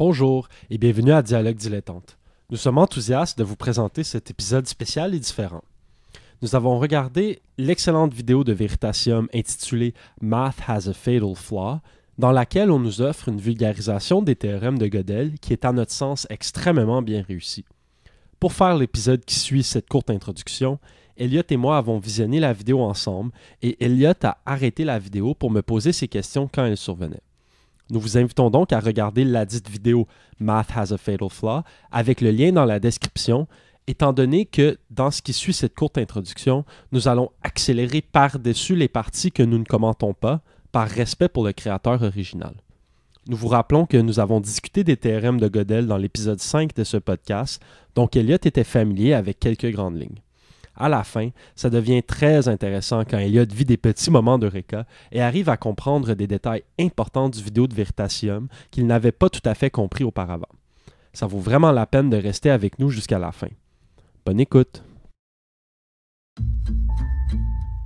Bonjour et bienvenue à Dialogue Dilettante. Nous sommes enthousiastes de vous présenter cet épisode spécial et différent. Nous avons regardé l'excellente vidéo de Veritasium intitulée Math has a fatal flaw, dans laquelle on nous offre une vulgarisation des théorèmes de Gödel qui est à notre sens extrêmement bien réussie. Pour faire l'épisode qui suit cette courte introduction, Elliot et moi avons visionné la vidéo ensemble et Elliot a arrêté la vidéo pour me poser ses questions quand elle survenaient. Nous vous invitons donc à regarder la dite vidéo Math has a fatal flaw avec le lien dans la description, étant donné que dans ce qui suit cette courte introduction, nous allons accélérer par-dessus les parties que nous ne commentons pas par respect pour le créateur original. Nous vous rappelons que nous avons discuté des théorèmes de Godel dans l'épisode 5 de ce podcast, donc Elliot était familier avec quelques grandes lignes à la fin, ça devient très intéressant quand Elliot vit des petits moments d'Eureka et arrive à comprendre des détails importants du vidéo de Veritasium qu'il n'avait pas tout à fait compris auparavant. Ça vaut vraiment la peine de rester avec nous jusqu'à la fin. Bonne écoute!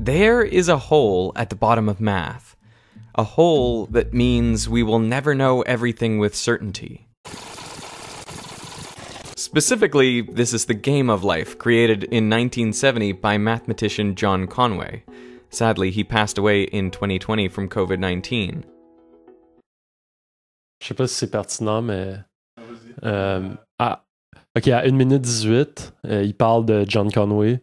There is a hole at the bottom of math. A hole that means we will never know everything with certainty. Specifically, this is the game of life, created in 1970 by mathematician John Conway. Sadly, he passed away in 2020 from COVID-19. Je sais pas si c'est pertinent, mais... Euh, à, ah, ok, à 1 minute 18, euh, il parle de John Conway.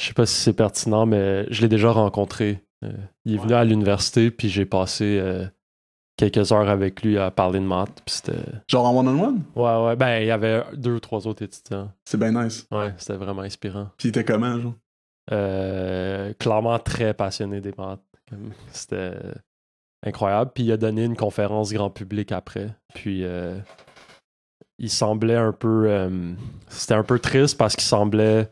Je sais pas si c'est pertinent, mais je l'ai déjà rencontré. Euh, il est ouais. venu à l'université, puis j'ai passé euh, quelques heures avec lui à parler de maths. Puis c'était... Genre en one-on-one? Ouais, ouais. Ben, il y avait deux ou trois autres étudiants. C'est bien nice. Ouais, c'était vraiment inspirant. Puis il était comment, genre? Euh, clairement très passionné des maths. C'était incroyable. Puis il a donné une conférence grand public après. Puis euh, il semblait un peu. Euh, c'était un peu triste parce qu'il semblait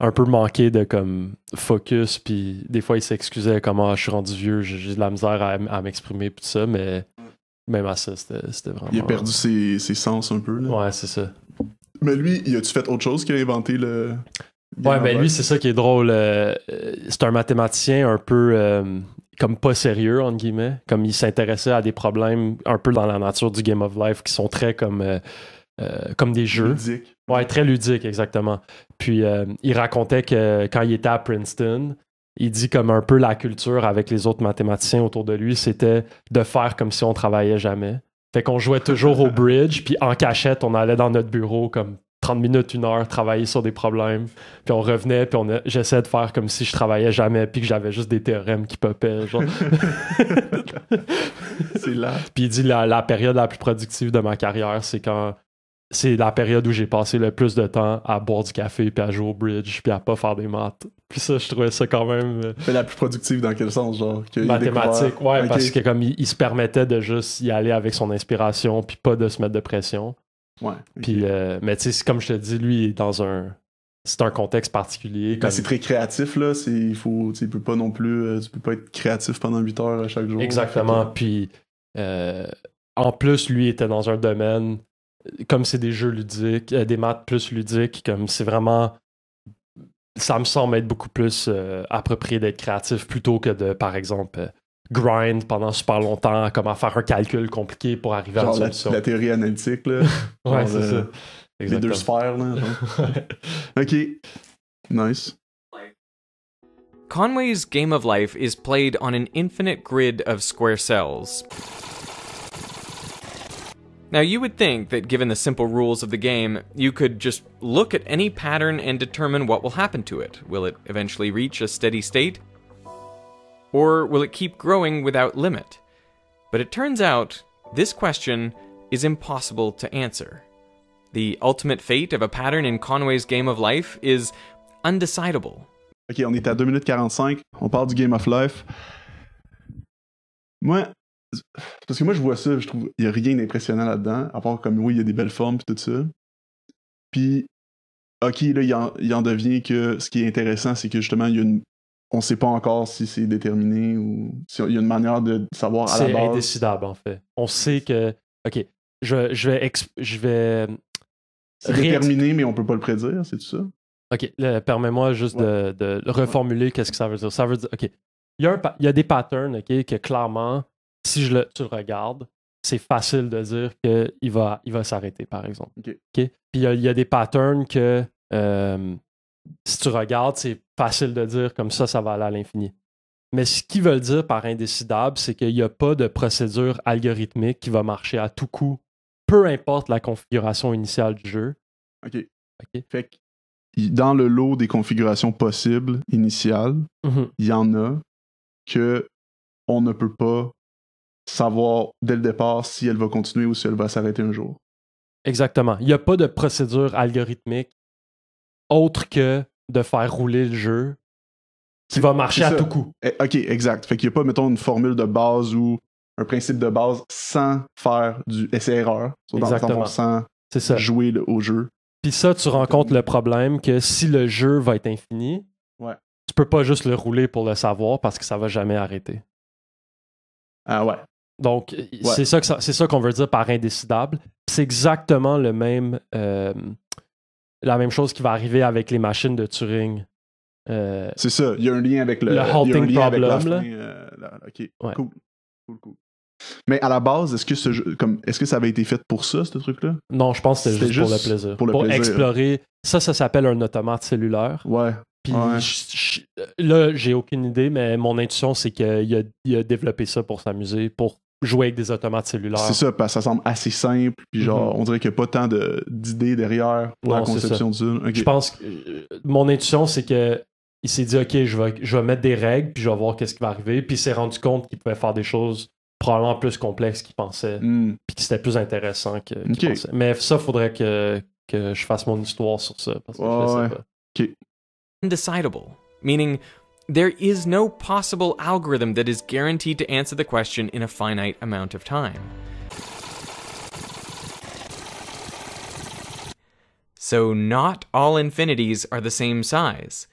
un peu manqué de comme focus puis des fois il s'excusait comment je suis rendu vieux j'ai de la misère à, m'exprimer tout ça mais même à ça c'était vraiment il a perdu ses, sens un peu là. ouais c'est ça mais lui il tu fait autre chose qu'il a inventé le Oui, ouais ben lui c'est ça qui est drôle euh, c'est un mathématicien un peu euh, comme pas sérieux entre guillemets comme il s'intéressait à des problèmes un peu dans la nature du game of life qui sont très comme euh, euh, comme des jeux. Ouais, très ludique, exactement. Puis euh, il racontait que quand il était à Princeton, il dit comme un peu la culture avec les autres mathématiciens autour de lui, c'était de faire comme si on travaillait jamais. Fait qu'on jouait toujours au bridge, puis en cachette, on allait dans notre bureau comme 30 minutes, une heure, travailler sur des problèmes. Puis on revenait, puis j'essayais de faire comme si je travaillais jamais, puis que j'avais juste des théorèmes qui popaient. là. Puis il dit la période la plus productive de ma carrière, c'est quand c'est la période où j'ai passé le plus de temps à boire du café, puis à jouer au bridge, puis à pas faire des maths. Puis ça, je trouvais ça quand même. Mais euh, la plus productive dans quel sens, genre que Mathématiques, ouais, parce que comme il, se permettait de juste y aller avec son inspiration, puis pas de se mettre de pression. Ouais. Puis, euh, mais tu sais, comme je te dis, lui, dans un. C'est un contexte particulier. Ben, c'est très créatif, là. Il faut, tu peux pas non plus. Euh, tu peux pas être créatif pendant 8 heures chaque jour. Exactement. Puis, en plus, lui était dans un domaine comme c'est des jeux ludiques, euh, des maths plus ludiques, comme c'est vraiment. Ça me semble être beaucoup plus euh, approprié d'être créatif plutôt que de, par exemple, euh, grind pendant super longtemps, comment faire un calcul compliqué pour arriver à une solution. La, la théorie analytique, là. ouais, c'est ça. Les deux sphères, là. ok. Nice. Conway's game of life is played on an infinite grid of square cells. Now you would think that given the simple rules of the game, you could just look at any pattern and determine what will happen to it. Will it eventually reach a steady state? Or will it keep growing without limit? But it turns out this question is impossible to answer. The ultimate fate of a pattern in Conway's Game of Life is undecidable. Ok, on est à 2 minutes 45, on parle du Game of Life. Moi, Parce que moi, je vois ça, je trouve, il n'y a rien d'impressionnant là-dedans, à part comme, oui, il y a des belles formes, et tout ça. Puis, ok, là, il en, devient que ce qui est intéressant, c'est que justement, il y a une... on ne sait pas encore si c'est déterminé ou s'il y a une manière de savoir à la base. C'est indécidable, en fait. On sait que, ok, je, vais. Je vais... Euh, c'est déterminé, mais on ne peut pas le prédire, c'est tout ça? OK, permets-moi juste de, reformuler qu'est-ce que ça veut dire. Ça veut dire, OK, il y a, il y a des patterns, OK, que clairement, si tu le regardes, c'est facile de dire qu'il va, il va s'arrêter, par exemple. Puis il y, a des patterns que euh, si tu regardes, c'est facile de dire comme ça, ça va aller à l'infini. Mais ce qu'ils veulent dire par indécidable, c'est qu'il n'y a pas de procédure algorithmique qui va marcher à tout coup, peu importe la configuration initiale du jeu. OK. Fait dans le lot des configurations possibles initiales, mhm. il y en a que on ne peut pas savoir dès le départ si elle va continuer ou si elle va s'arrêter un jour. Exactement. Il n'y a pas de procédure algorithmique autre que de faire rouler le jeu qui va marcher à tout coup. Eh, ok, exact. Fait qu'il n'y a pas, mettons, une formule de base ou un principe de base sans faire du essai-erreur. Exactement. sans jouer au jeu. Puis ça, tu rencontres le problème que si le jeu va être infini, ouais. tu peux pas juste le rouler pour le savoir parce que ça va jamais arrêter. Ah ouais. Donc, c'est ça qu'on ça qu'on veut dire par indécidable. C'est exactement le même, euh, la même chose qui va arriver avec les machines de Turing. Euh, c'est ça, il y a un lien avec le, halting problem. là. ok, cool. cool, cool. Mais à la base, est-ce que, est -ce que ça avait été fait pour ça, ce truc-là Non, je pense que c'était juste, pour le plaisir. Pour, explorer. Ça, ça s'appelle un automate cellulaire. Ouais. Puis là, j'ai aucune idée, mais mon intuition, c'est qu'il a, a, développé ça pour s'amuser, pour jouer avec des automates cellulaires. C'est ça, parce que ça semble assez simple, puis genre, mhm. on dirait qu'il n'y a pas tant d'idées derrière pour la conception d'une. Je pense que euh, mon intuition, c'est que il s'est dit, OK, je vais, je mettre des règles, puis je vais voir qu'est-ce qui va arriver, puis il s'est rendu compte qu'il pouvait faire des choses probablement plus complexes qu'il pensait, hmm. puis que c'était plus intéressant qu'il pensait. Mais ça, il faudrait que, que je fasse mon histoire sur ça, parce que meaning There is no possible algorithm that is guaranteed to answer the question in a finite amount of time. So not all infinities are the same size.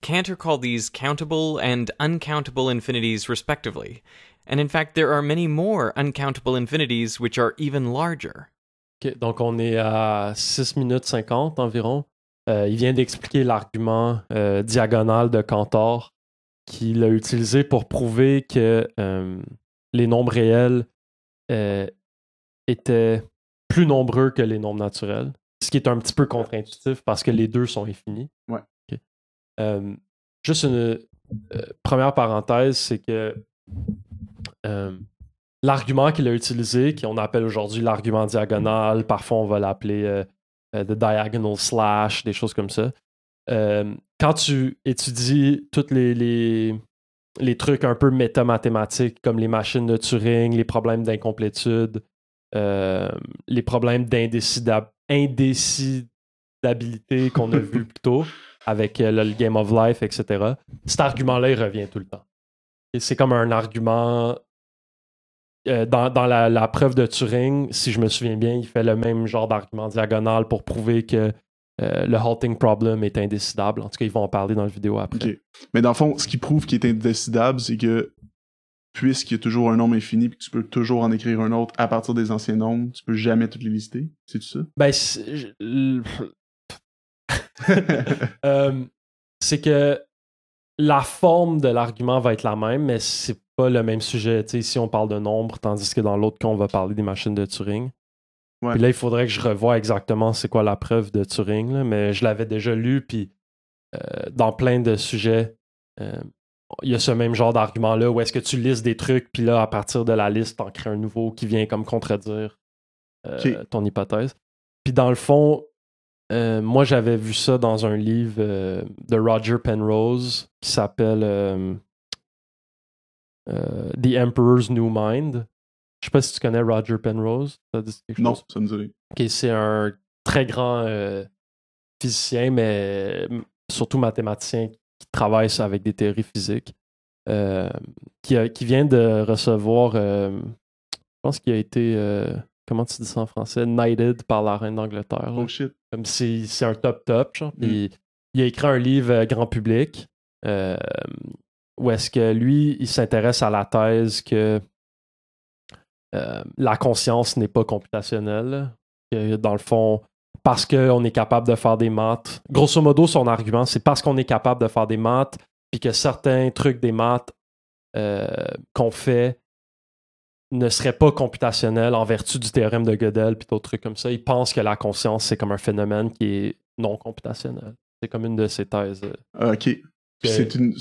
Cantor called these countable and uncountable infinities respectively, and in fact there are many more uncountable infinities which are even larger. Okay, donc on est à 6 minutes 50 environ. Euh, il vient d'expliquer l'argument euh, diagonal de Cantor qu'il a utilisé pour prouver que euh, les nombres réels euh, étaient plus nombreux que les nombres naturels, ce qui est un petit peu contre-intuitif parce que les deux sont infinis. Euh, juste une première parenthèse, c'est que l'argument qu'il a utilisé, qu'on appelle aujourd'hui l'argument diagonal, parfois on va l'appeler the diagonal slash, des choses comme ça, euh, quand tu étudies tous les, les, trucs un peu métamathématiques, comme les machines de Turing, les problèmes d'incomplétude, euh, les problèmes d'indécidabilité qu'on a vu plus tôt avec euh, le Game of Life, etc., cet argument-là, il revient tout le temps. Et c'est comme un argument. dans, la, preuve de Turing, si je me souviens bien, il fait le même genre d'argument diagonal pour prouver que euh, le halting problem est indécidable. En tout cas, ils vont en parler dans la vidéo après. Mais dans le fond, ce qui prouve qu'il est indécidable, c'est que puisqu'il y a toujours un nombre infini puis que tu peux toujours en écrire un autre à partir des anciens nombres, tu peux jamais tout les visiter, C'est tout ça? Ben, euh, c'est que la forme de l'argument va être la même, mais c'est pas le même sujet. si on parle de nombre, tandis que dans l'autre cas, on va parler des machines de Turing. Puis là, il faudrait que je revoie exactement c'est quoi la preuve de Turing, mais je l'avais déjà lu, puis euh, dans plein de sujets, euh, il y a ce même genre d'argument-là où est-ce que tu listes des trucs, puis là, à partir de la liste, t'en crées un nouveau qui vient comme contredire euh, ton hypothèse. Puis dans le fond, moi, j'avais vu ça dans un livre de Roger Penrose qui s'appelle The Emperor's New Mind. Je sais pas si tu connais Roger Penrose. non, ça me c'est un très grand euh, physicien, mais surtout mathématicien qui travaille avec des théories physiques. Euh, qui, vient de recevoir, euh, je pense qu'il a été, comment tu dis ça en français, knighted par la reine d'Angleterre. Oh, c'est un top top. Mm. Il, il a écrit un livre grand public où est-ce que lui, il s'intéresse à la thèse que euh, la conscience n'est pas computationnelle. Euh, dans le fond, parce qu'on est capable de faire des maths. Grosso modo, son argument, c'est parce qu'on est capable de faire des maths, puis que certains trucs des maths euh, qu'on fait ne seraient pas computationnels en vertu du théorème de Gödel, puis d'autres trucs comme ça. Il pense que la conscience, c'est comme un phénomène qui est non computationnel. C'est comme une de ses thèses. Ah, OK. C'est une,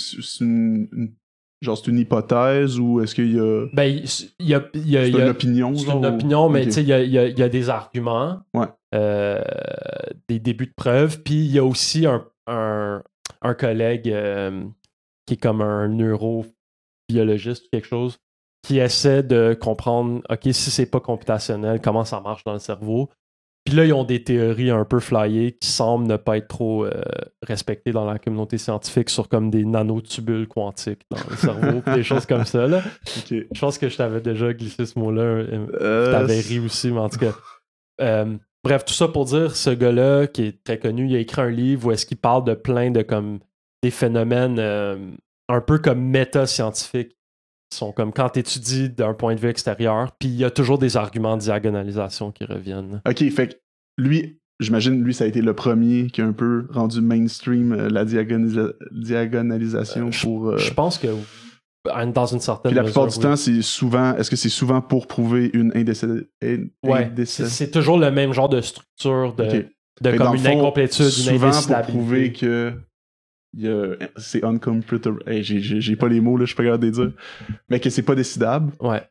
Genre, c'est une hypothèse ou est-ce qu'il y a. une opinion. C'est une opinion, mais tu sais, il y a, des arguments, euh, des débuts de preuves, puis il y a aussi un, collègue euh, qui est comme un neurobiologiste ou quelque chose qui essaie de comprendre, OK, si c'est pas computationnel, comment ça marche dans le cerveau. Puis là, ils ont des théories un peu flyées qui semblent ne pas être trop euh, respectées dans la communauté scientifique sur comme des nanotubules quantiques dans le cerveau, des choses comme ça. Je pense que je t'avais déjà glissé ce mot-là. tu euh, euh, T'avais ri aussi, mais en tout cas. bref, tout ça pour dire, ce gars-là, qui est très connu, il a écrit un livre où est-ce qu'il parle de plein de comme des phénomènes un peu comme méta-scientifiques sont comme quand tu étudies d'un point de vue extérieur, puis il y a toujours des arguments de diagonalisation qui reviennent. OK, fait que lui, j'imagine, lui, ça a été le premier qui a un peu rendu mainstream euh, la diagonalisation euh, pour. Euh, je pense que dans une certaine Puis la plupart du temps, c'est souvent. Est-ce que c'est souvent pour prouver une indécision? Ouais, c'est toujours le même genre de structure de, de comme une incomplétude, souvent pour prouver que c'est uncomfortable. j'ai pas les mots, là, je suis pas capable de dire. Mais que c'est pas décidable. Ouais.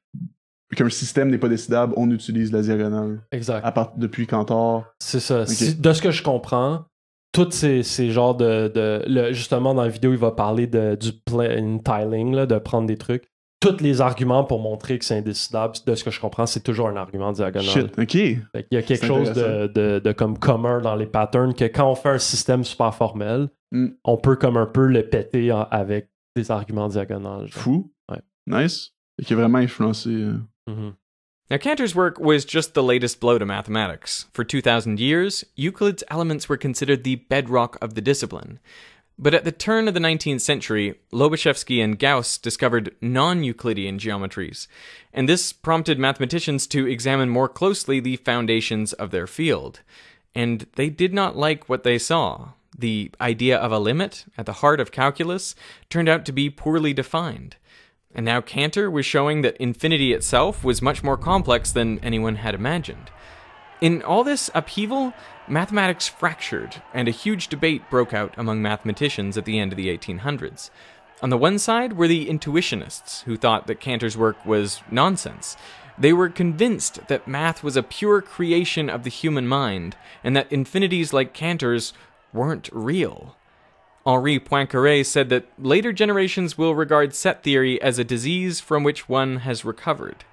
Qu'un système n'est pas décidable, on utilise la diagonale. Exact. À part, depuis Cantor. C'est ça. de ce que je comprends, tous ces, ces, genres de. justement, dans la vidéo, il va parler de, du plein tiling, de prendre des trucs. Tous les arguments pour montrer que c'est indécidable, de ce que je comprends, c'est toujours un argument diagonal. Shit, ok. il y a quelque chose de, de, de, comme commun dans les patterns que quand on fait un système super formel, Mm. On peut comme un peu le péter en, avec des arguments diagonales. Genre. Fou. Ouais. Nice. Et qui vraiment influencé. Euh... Mm -hmm. Now, Cantor's work was just the latest blow to mathematics. For 2,000 years, Euclid's elements were considered the bedrock of the discipline. But at the turn of the 19th century, Lobachevsky and Gauss discovered non Euclidean geometries, and this prompted mathematicians to examine more closely the foundations of their field. And they did not like what they saw the idea of a limit at the heart of calculus turned out to be poorly defined. And now Cantor was showing that infinity itself was much more complex than anyone had imagined. In all this upheaval, mathematics fractured, and a huge debate broke out among mathematicians at the end of the 1800s. On the one side were the intuitionists, who thought that Cantor's work was nonsense. They were convinced that math was a pure creation of the human mind, and that infinities like Cantor's weren't real. Henri Poincaré said that later generations will regard set theory as a disease from which one has recovered.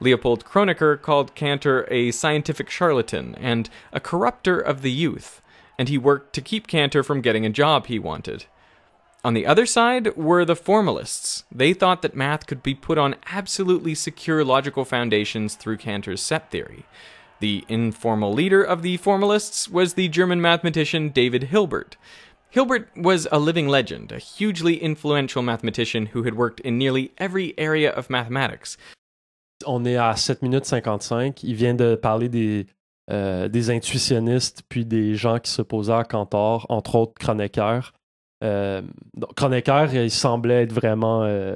Leopold Kronecker called Cantor a scientific charlatan and a corrupter of the youth, and he worked to keep Cantor from getting a job he wanted. On the other side were the formalists. They thought that math could be put on absolutely secure logical foundations through Cantor's set theory. The informal leader of the formalists was the German mathematician David Hilbert. Hilbert was a living legend, a hugely influential mathematician who had worked in nearly every area of mathematics. On est à 7 minutes 55. Il vient de parler des, euh, des intuitionnistes, puis des gens qui s'opposaient à Cantor, entre autres Kronecker. Euh, donc Kronecker, il semblait être vraiment. Euh,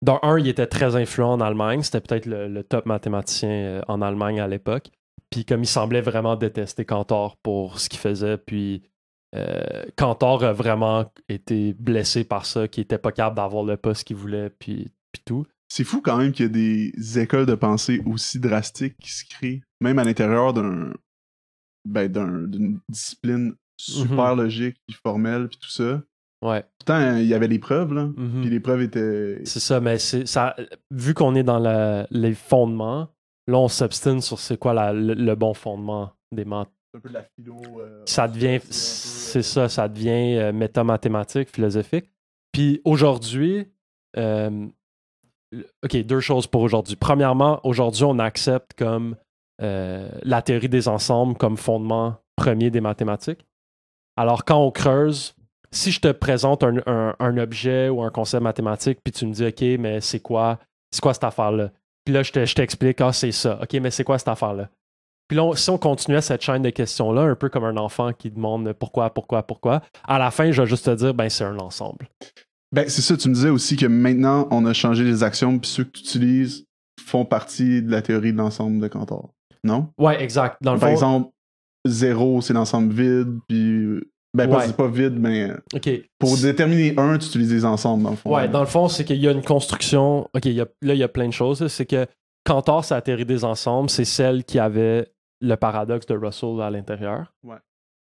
dans il était très influent en Allemagne. C'était peut-être le, le, top mathématicien euh, en Allemagne à l'époque. Puis comme il semblait vraiment détester Cantor pour ce qu'il faisait, puis Cantor euh, a vraiment été blessé par ça, qu'il était pas capable d'avoir le poste qu'il voulait, puis, puis tout. C'est fou quand même qu'il y a des écoles de pensée aussi drastiques qui se créent, même à l'intérieur d'un ben, d'une discipline mm-hmm. super logique, puis formelle, puis tout ça. Ouais. Pourtant, il y avait les preuves, là. Mm-hmm. Puis les preuves étaient. C'est ça, mais c'est ça. Vu qu'on est dans les fondements, Là, on s'obstine sur c'est quoi le, bon fondement des maths. Un peu de la philo. Euh, ça devient, c'est euh. ça, ça devient euh, métamathématique, philosophique. Puis aujourd'hui, OK, deux choses pour aujourd'hui. Premièrement, aujourd'hui, on accepte comme la théorie des ensembles comme fondement premier des mathématiques. Alors, quand on creuse, si je te présente un, objet ou un concept mathématique, puis tu me dis, OK, mais c'est quoi, c'est quoi cette affaire-là? Puis là, je t'explique, ah, c'est ça. OK, mais c'est quoi cette affaire-là? Puis là, si on continuait cette chaîne de questions-là, un peu comme un enfant qui demande pourquoi, pourquoi, pourquoi, à la fin, je vais juste te dire, ben, c'est un ensemble. Ben, c'est ça, tu me disais aussi que maintenant, on a changé les actions puis ceux que tu utilises font partie de la théorie de l'ensemble de Cantor, non? Ouais, exact. Par exemple, zéro, c'est l'ensemble vide, puis ben, c'est pas vide, mais. Pour déterminer un, tu utilises des ensembles, dans le fond. Ouais, dans le fond, c'est qu'il y a une construction. Ok, là, il y a plein de choses. C'est que Cantor, ça atterri des ensembles, c'est celle qui avait le paradoxe de Russell à l'intérieur.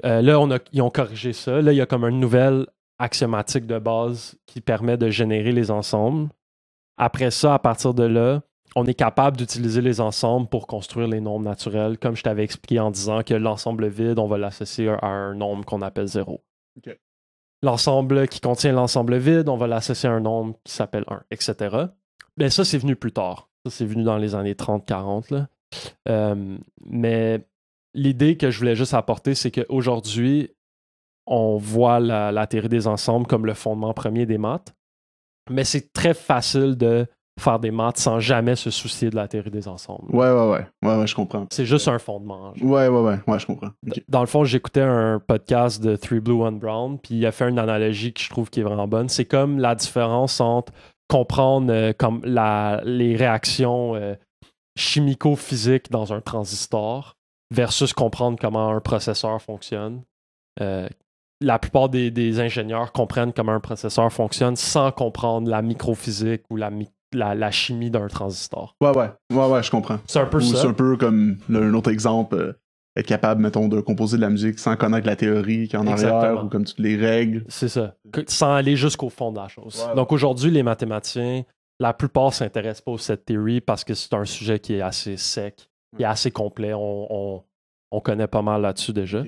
Euh, là, on ils ont corrigé ça. Là, il y a comme une nouvelle axiomatique de base qui permet de générer les ensembles. Après ça, à partir de là, on est capable d'utiliser les ensembles pour construire les nombres naturels, comme je t'avais expliqué en disant que l'ensemble vide, on va l'associer à un nombre qu'on appelle 0. L'ensemble qui contient l'ensemble vide, on va l'associer à un nombre qui s'appelle 1, etc. Mais ça, c'est venu plus tard. Ça, c'est venu dans les années 30-40. Euh, mais l'idée que je voulais juste apporter, c'est qu'aujourd'hui, on voit la, la, théorie des ensembles comme le fondement premier des maths, mais c'est très facile de faire des maths sans jamais se soucier de la théorie des ensembles. Ouais, ouais, ouais. je comprends. C'est juste un fondement. Ouais, ouais, ouais. Ouais, je comprends. Dans le fond, j'écoutais un podcast de Three Blue, One Brown, puis il a fait une analogie que je trouve qui est vraiment bonne. C'est comme la différence entre comprendre euh, comme les réactions euh, chimico-physiques dans un transistor versus comprendre comment un processeur fonctionne. Euh, la plupart des, ingénieurs comprennent comment un processeur fonctionne sans comprendre la microphysique ou la, la, chimie d'un transistor. Ouais, ouais, ouais, ouais, je comprends. C'est un peu Ou C'est un peu comme un autre exemple. Euh, être capable, mettons, de composer de la musique sans connaître la théorie qui en arrière ou comme toutes les règles. C'est ça. Sans aller jusqu'au fond de la chose. Donc aujourd'hui, les mathématiciens, la plupart s'intéressent pas à cette théorie parce que c'est un sujet qui est assez sec et hmm. assez complet. On, connaît pas mal là-dessus déjà.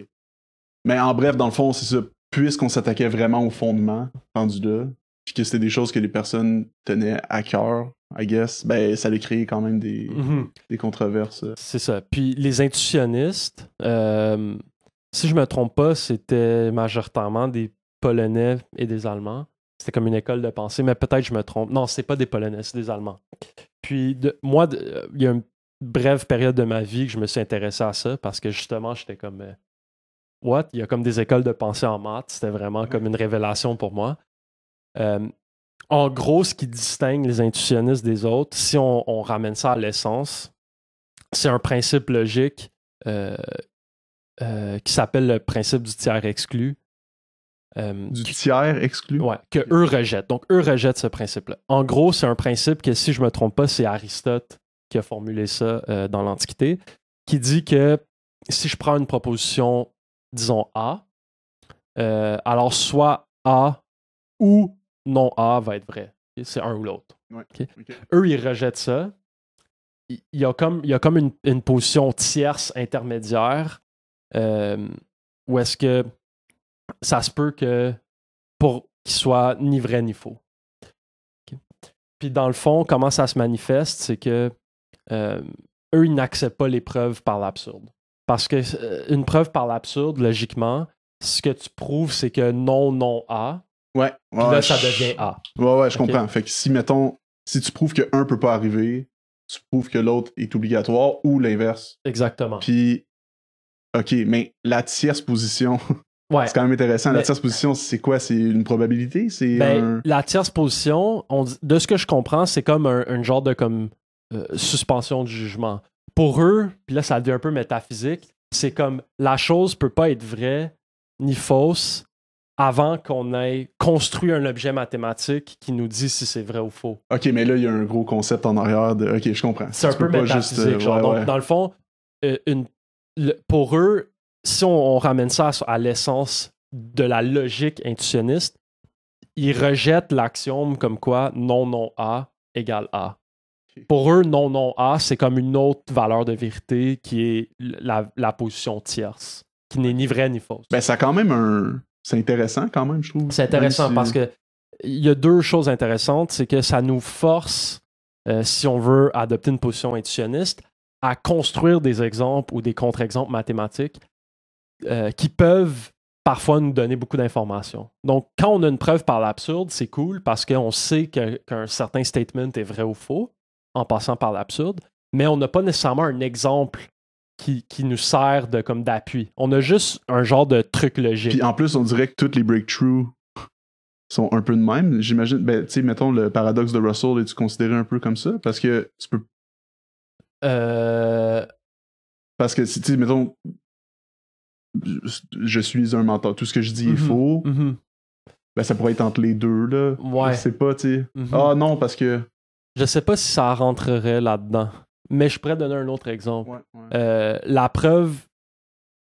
Mais en bref, dans le fond, c'est ça. Puisqu'on s'attaquait vraiment au fondement, rendu là, puis que c'était des choses que les personnes tenaient à cœur, I guess, ben ça allait créer quand même des, mhm. controverses. C'est ça. Puis les intuitionnistes, euh, si je me trompe pas, c'était majoritairement des Polonais et des Allemands. C'était comme une école de pensée, mais peut-être je me trompe. Non, c'est pas des Polonais, c'est des Allemands. Puis moi, euh, il y a une brève période de ma vie que je me suis intéressé à ça parce que justement, j'étais comme euh, What? Il y a comme des écoles de pensée en maths. C'était vraiment comme une révélation pour moi. Euh, en gros, ce qui distingue les intuitionnistes des autres, si on, ramène ça à l'essence, c'est un principe logique euh, euh, qui s'appelle le principe du tiers exclu. du tiers exclu? Ouais, que eux rejettent. Donc, eux rejettent ce principe-là. En gros, c'est un principe que, si je ne me trompe pas, c'est Aristote qui a formulé ça dans l'Antiquité, qui dit que si je prends une proposition, disons A, alors soit A ou non A va être vrai. C'est un ou l'autre. Eux, ils rejettent ça. Il y a comme, il a comme une, position tierce intermédiaire euh, où est-ce que ça se peut que pour qu'il soit ni vrai ni faux. Puis dans le fond, comment ça se manifeste, c'est que euh, eux, ils n'acceptent pas les preuves par l'absurde. Parce que euh, une preuve par l'absurde, logiquement, ce que tu prouves, c'est que non, non, A, Ouais. là, ça devient A. Ouais, ouais, je comprends. Fait que si, mettons, si tu prouves qu'un un peut pas arriver, tu prouves que l'autre est obligatoire ou l'inverse. Exactement. Puis, OK, mais la tierce position, ouais. c'est quand même intéressant. la tierce position, c'est quoi C'est une probabilité c'est ben, La tierce position, de ce que je comprends, c'est comme un, genre de comme euh, suspension de jugement. Pour eux, puis là, ça devient un peu métaphysique, c'est comme la chose peut pas être vraie ni fausse avant qu'on ait construit un objet mathématique qui nous dit si c'est vrai ou faux. OK, mais là, il y a un gros concept en arrière de... OK, je comprends. C'est un peu euh, métaphysique. Juste, dans le fond, euh, pour eux, si on, ramène ça à, l'essence de la logique intuitionniste, ils rejettent l'axiome comme quoi non, non, A égale A. Pour eux, non, non, A, c'est comme une autre valeur de vérité qui est la, la position tierce, qui n'est ni vraie ni fausse. Ben, ça a quand même un c'est intéressant quand même, je trouve. C'est intéressant parce que il y a deux choses intéressantes. C'est que ça nous force, euh, si on veut adopter une position intuitionniste, à construire des exemples ou des contre-exemples mathématiques euh, qui peuvent parfois nous donner beaucoup d'informations. Donc, quand on a une preuve par l'absurde, c'est cool parce qu'on sait qu'un certain statement est vrai ou faux en passant par l'absurde, mais on n'a pas nécessairement un exemple qui, nous sert de comme d'appui. On a juste un genre de truc logique. Puis en plus, on dirait que toutes les breakthroughs sont un peu de même. J'imagine, ben, tu sais, mettons le paradoxe de Russell, est-tu considéré un peu comme ça? Parce que tu peux. Euh... Parce que, tu sais, mettons, je suis un mentor, tout ce que je dis est mhm. faux. Mhm. Ben, ça pourrait être entre les deux, là. Ouais. Je sais pas, tu sais. Mhm. Ah non, parce que. Je sais pas si ça rentrerait là-dedans mais je pourrais donner un autre exemple. Euh, la preuve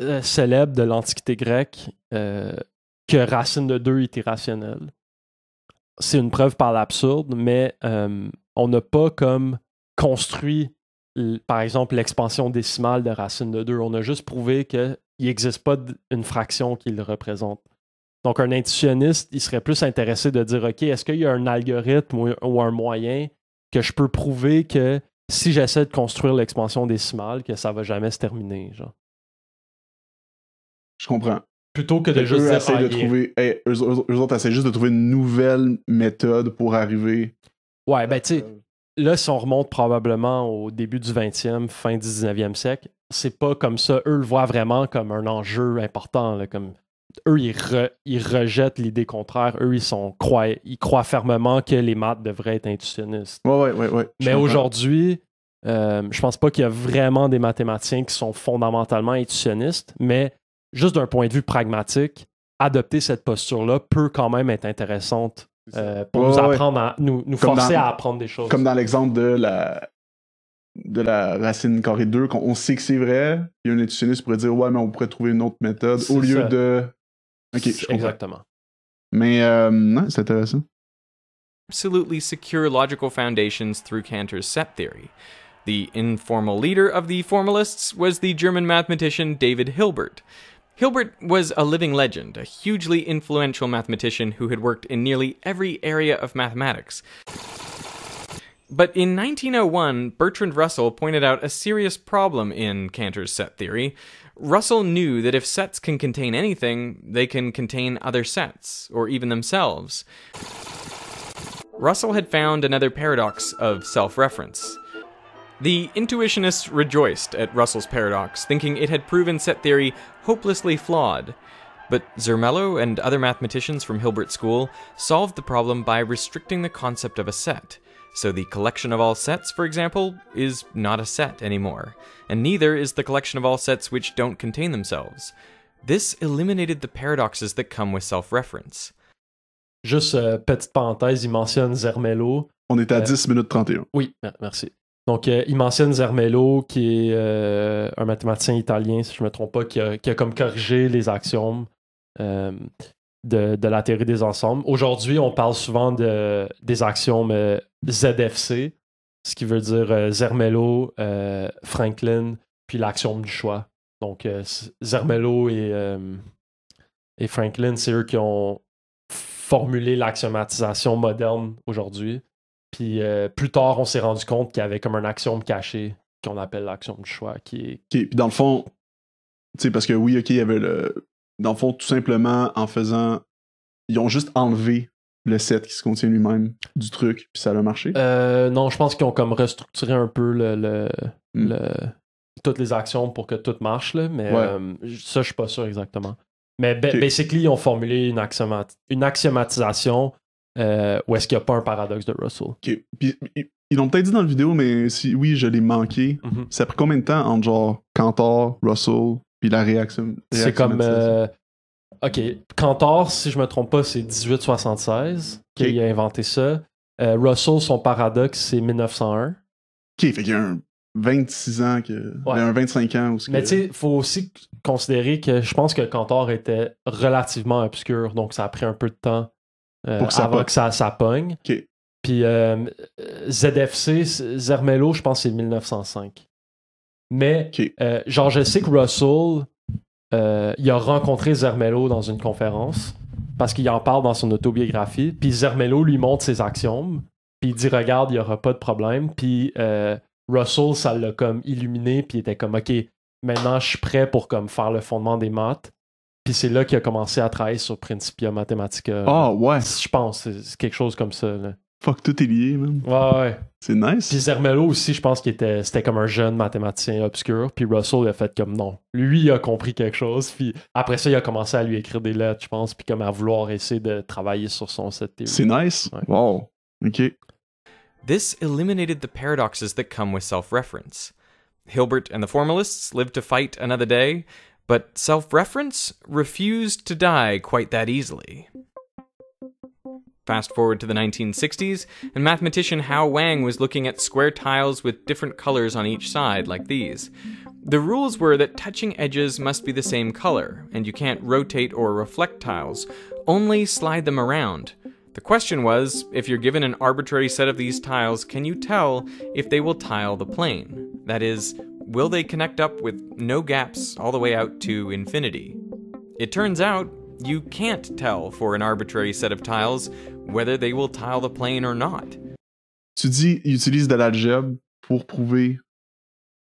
euh, célèbre de l'Antiquité grecque euh, que racine de 2 est irrationnelle. C'est une preuve par l'absurde, mais on n'a pas comme construit, par exemple, l'expansion décimale de racine de 2. On a juste prouvé qu'il n'existe pas une fraction qui le représente. Donc, un intuitionniste, il serait plus intéressé de dire OK, est-ce qu'il y a un algorithme ou un moyen que je peux prouver que si j'essaie de construire l'expansion décimale, que ça va jamais se terminer. Genre. Je comprends. Plutôt que de juste ah, eux de trouver, eux, autres essaient juste de trouver une nouvelle méthode pour arriver. Ouais, ben tu sais, euh, là, si on remonte probablement au début du 20e, fin du 19e siècle, c'est pas comme ça. Eux le voient vraiment comme un enjeu important. Là, comme eux, ils, rejettent l'idée contraire. Eux, ils, sont, croient, ils croient fermement que les maths devraient être intuitionnistes. Mais aujourd'hui, euh, je pense pas qu'il y a vraiment des mathématiciens qui sont fondamentalement intuitionnistes, mais juste d'un point de vue pragmatique, adopter cette posture-là peut quand même être intéressante euh, pour nous apprendre à, nous, nous forcer à apprendre des choses. Comme dans l'exemple de la de la racine carrée 2, quand on sait que c'est vrai, il un intuitionniste pourrait dire ouais mais on pourrait trouver une autre méthode au lieu de Okay, Exactement. Mais euh, ouais, c'est intéressant. Absolutely secure logical foundations through Cantor's set theory. The informal leader of the formalists was the German mathematician David Hilbert. Hilbert was a living legend, a hugely influential mathematician who had worked in nearly every area of mathematics. But in 1901, Bertrand Russell pointed out a serious problem in Cantor's set theory Russell knew that if sets can contain anything, they can contain other sets, or even themselves. Russell had found another paradox of self-reference. The intuitionists rejoiced at Russell's paradox, thinking it had proven set theory hopelessly flawed. But Zermelo and other mathematicians from Hilbert School solved the problem by restricting the concept of a set. So the collection of all sets, for example, is not a set anymore, and neither is the collection of all sets which don't contain themselves. This eliminated the paradoxes that come with self-reference. Juste euh, petite parenthèse, il mentionne Zermelo. On est à euh, 10 minutes 31. Oui, euh, merci. Donc, euh, il mentionne Zermelo, qui est euh, un mathématicien italien, si je ne me trompe pas, qui a, qui a, comme corrigé les axiomes. Euh, de, de, la théorie des ensembles. Aujourd'hui, on parle souvent de, des axiomes euh, ZFC, ce qui veut dire euh, Zermelo, euh, Franklin, puis l'axiome du choix. Donc, Zermelo et, et Franklin, c'est eux qui ont formulé l'axiomatisation moderne aujourd'hui. Puis plus tard, on s'est rendu compte qu'il y avait comme un axiome caché qu'on appelle l'axiome du choix. Qui est... puis dans le fond, tu sais, parce que oui, OK, il y avait le, dans le fond, tout simplement en faisant. Ils ont juste enlevé le set qui se contient lui-même du truc, puis ça a marché. Euh, non, je pense qu'ils ont comme restructuré un peu le, le, hmm. toutes les actions pour que tout marche, là, mais euh, ça, je suis pas sûr exactement. Mais basically, ils ont formulé une, une axiomatisation euh, où est-ce qu'il n'y a pas un paradoxe de Russell. Puis, ils l'ont peut-être dit dans la vidéo, mais si oui, je l'ai manqué. Mhm. Ça a pris combien de temps entre genre Cantor, Russell, la réaction. C'est comme. Euh, ok. Cantor, si je me trompe pas, c'est 1876 qui a inventé ça. Euh, Russell, son paradoxe, c'est 1901. Ok, fait qu'il y a un 26 ans, que, a ben, un 25 ans. aussi. Mais tu sais, il faut aussi considérer que je pense que Cantor était relativement obscur, donc ça a pris un peu de temps euh, Pour que ça avant pogne. que ça, ça Puis ZFC, Zermelo, je pense que c'est 1905. Mais, euh, genre, je sais que Russell, euh, il a rencontré Zermelo dans une conférence parce qu'il en parle dans son autobiographie. Puis Zermelo lui montre ses axiomes. Puis il dit Regarde, il n'y aura pas de problème. Puis euh, Russell, ça l'a comme illuminé. Puis il était comme Ok, maintenant je suis prêt pour comme faire le fondement des maths. Puis c'est là qu'il a commencé à travailler sur Principia Mathematica. Ah, ouais. Je pense, c'est quelque chose comme ça. Fuck, tout est lié, même. Ouais, ouais. C'est nice. Puis Zermelo aussi, je pense qu'il était, c'était comme un jeune mathématicien obscur. Puis Russell il a fait comme non. Lui, il a compris quelque chose. Puis après ça, il a commencé à lui écrire des lettres, je pense. Puis comme à vouloir essayer de travailler sur son set théorie. C'est nice. Wow. OK. This eliminated the paradoxes that come with self reference. Hilbert and the formalists lived to fight another day, but self reference refused to die quite that easily. Fast forward to the 1960s, and mathematician Hao Wang was looking at square tiles with different colors on each side, like these. The rules were that touching edges must be the same color, and you can't rotate or reflect tiles, only slide them around. The question was if you're given an arbitrary set of these tiles, can you tell if they will tile the plane? That is, will they connect up with no gaps all the way out to infinity? It turns out set tiles whether they will tile the plane or not. Tu dis, utilise de l'algèbre pour prouver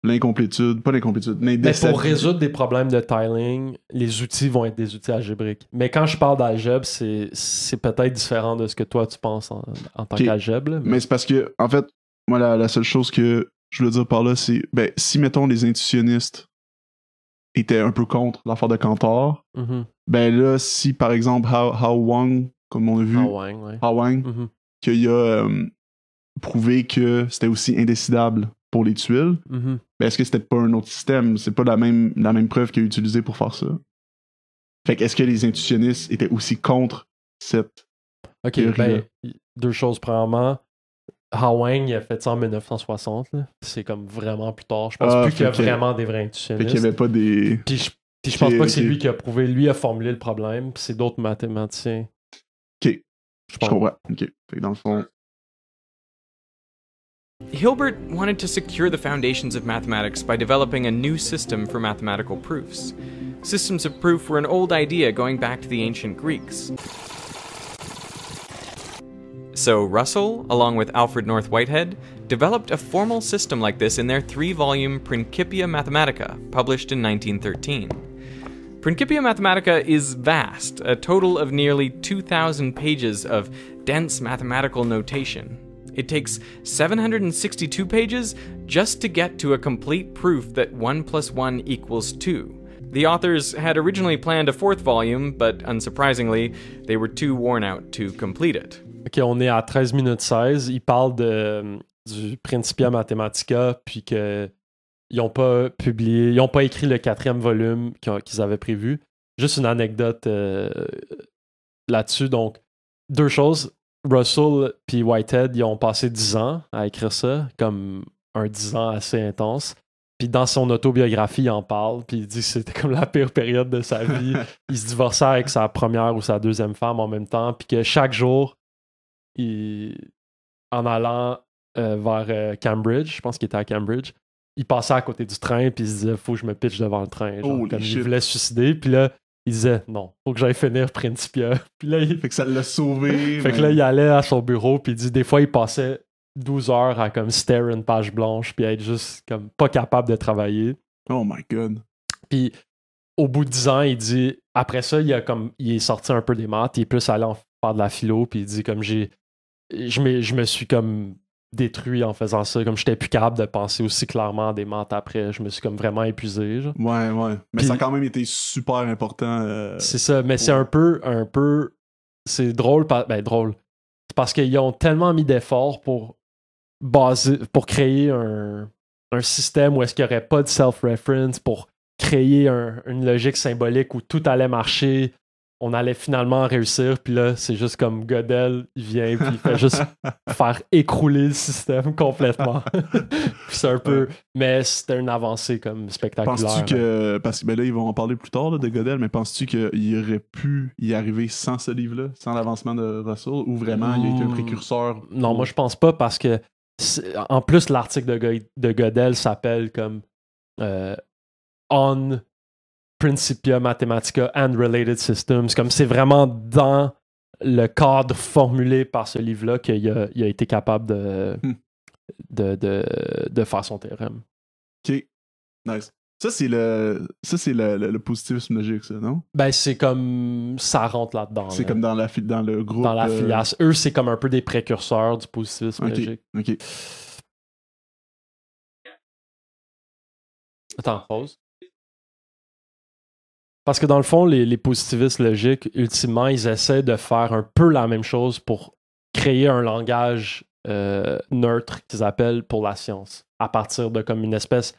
l'incomplétude, pas l'incomplétude, Mais pour résoudre des problèmes de tiling, les outils vont être des outils algébriques. Mais quand je parle d'algèbre, c'est peut-être différent de ce que toi tu penses en, tant qu'algèbre. Mais, c'est parce que, en fait, moi, la, la, seule chose que je veux dire par là, c'est, ben, si mettons les intuitionnistes était un peu contre l'affaire de Cantor, mm-hmm. ben là, si par exemple Hao, Wang, comme on a vu, Hao Wang, mm-hmm. qu'il a euh, prouvé que c'était aussi indécidable pour les tuiles, mm-hmm. ben est-ce que c'était pas un autre système? C'est pas la même, la même preuve qu'il a utilisée pour faire ça. Fait que est-ce que les intuitionnistes étaient aussi contre cette. Ok, ben, deux choses. Premièrement, Hawang a fait ça en 1960. C'est comme vraiment plus tard. Je pense ah, plus qu'il y a vraiment des vrais intuitionnistes. qu'il n'y avait pas des. Puis je, pense pas que c'est lui qui a prouvé, lui a formulé le problème, puis c'est d'autres mathématiciens. Ok. Je, pense. comprends. Ok. Fait que dans le fond. Hilbert wanted to secure the foundations of mathematics by developing a new system for mathematical proofs. Systems of proof were an old idea going back to the ancient Greeks. So Russell, along with Alfred North Whitehead, developed a formal system like this in their three-volume Principia Mathematica, published in 1913. Principia Mathematica is vast, a total of nearly 2,000 pages of dense mathematical notation. It takes 762 pages just to get to a complete proof that 1 plus 1 equals 2. The authors had originally planned a fourth volume, but unsurprisingly, they were too worn out to complete it. OK, on est à 13 minutes 16. Ils parlent euh, du Principia Mathematica, puis qu'ils n'ont pas publié, ils n'ont pas écrit le quatrième volume qu'ils avaient prévu. Juste une anecdote euh, là-dessus. Donc, deux choses. Russell puis Whitehead, ils ont passé 10 ans à écrire ça, comme un 10 ans assez intense. Puis dans son autobiographie, il en parle, puis il dit que c'était comme la pire période de sa vie. il se divorçait avec sa première ou sa deuxième femme en même temps, puis que chaque jour, en allant euh, vers euh, Cambridge, je pense qu'il était à Cambridge, il passait à côté du train, puis il se disait, faut que je me pitche devant le train. Genre, comme il voulait suicider, puis là, il disait, non, faut que j'aille finir Principia. puis là, il... Fait que ça l'a sauvé. fait que là, il allait à son bureau, puis il dit, des fois, il passait 12 heures à comme stare une page blanche, puis à être juste comme pas capable de travailler. Oh my god. Puis au bout de 10 ans, il dit, après ça, il, a comme, il est sorti un peu des maths, il est plus allé en faire de la philo, puis il dit, comme j'ai je, me, suis comme détruit en faisant ça. Comme j'étais plus capable de penser aussi clairement des mentes après, je me suis comme vraiment épuisé. Ouais, ouais. Mais ça a quand même été super important. Euh, c'est ça, mais c'est un peu, un peu. C'est drôle, ben drôle. C'est parce qu'ils ont tellement mis d'efforts pour baser, pour créer un, système où est-ce qu'il n'y aurait pas de self-reference pour créer une logique symbolique où tout allait marcher on allait finalement réussir. Puis là, c'est juste comme Godel, il vient, puis il fait juste faire écrouler le système complètement. c'est un peu. Mais c'était une avancée comme spectaculaire. Penses-tu hein. que. Parce que ben là, ils vont en parler plus tard de Godel, mais penses-tu qu'il aurait pu y arriver sans ce livre-là, sans l'avancement de Russell, ou vraiment il a été un hmm. précurseur Non, moi, je pense pas parce que. En plus, l'article de, Godel s'appelle comme. Euh, on Principia Mathematica and Related Systems. Comme c'est vraiment dans le cadre formulé par ce livre-là qu'il a, été capable hmm. de, de, faire son théorème. OK. Nice. Ça, c'est le, ça, c'est le, positivisme logique, ça, non? Ben, c'est comme. Ça rentre là-dedans. C'est comme dans, la, dans le groupe. Dans la euh... Eux, c'est comme un peu des précurseurs du positivisme logique. OK. Attends, pause. Parce que dans le fond, les, positivistes logiques, ultimement, ils essaient de faire un peu la même chose pour créer un langage euh, neutre qu'ils appellent pour la science, à partir de comme une espèce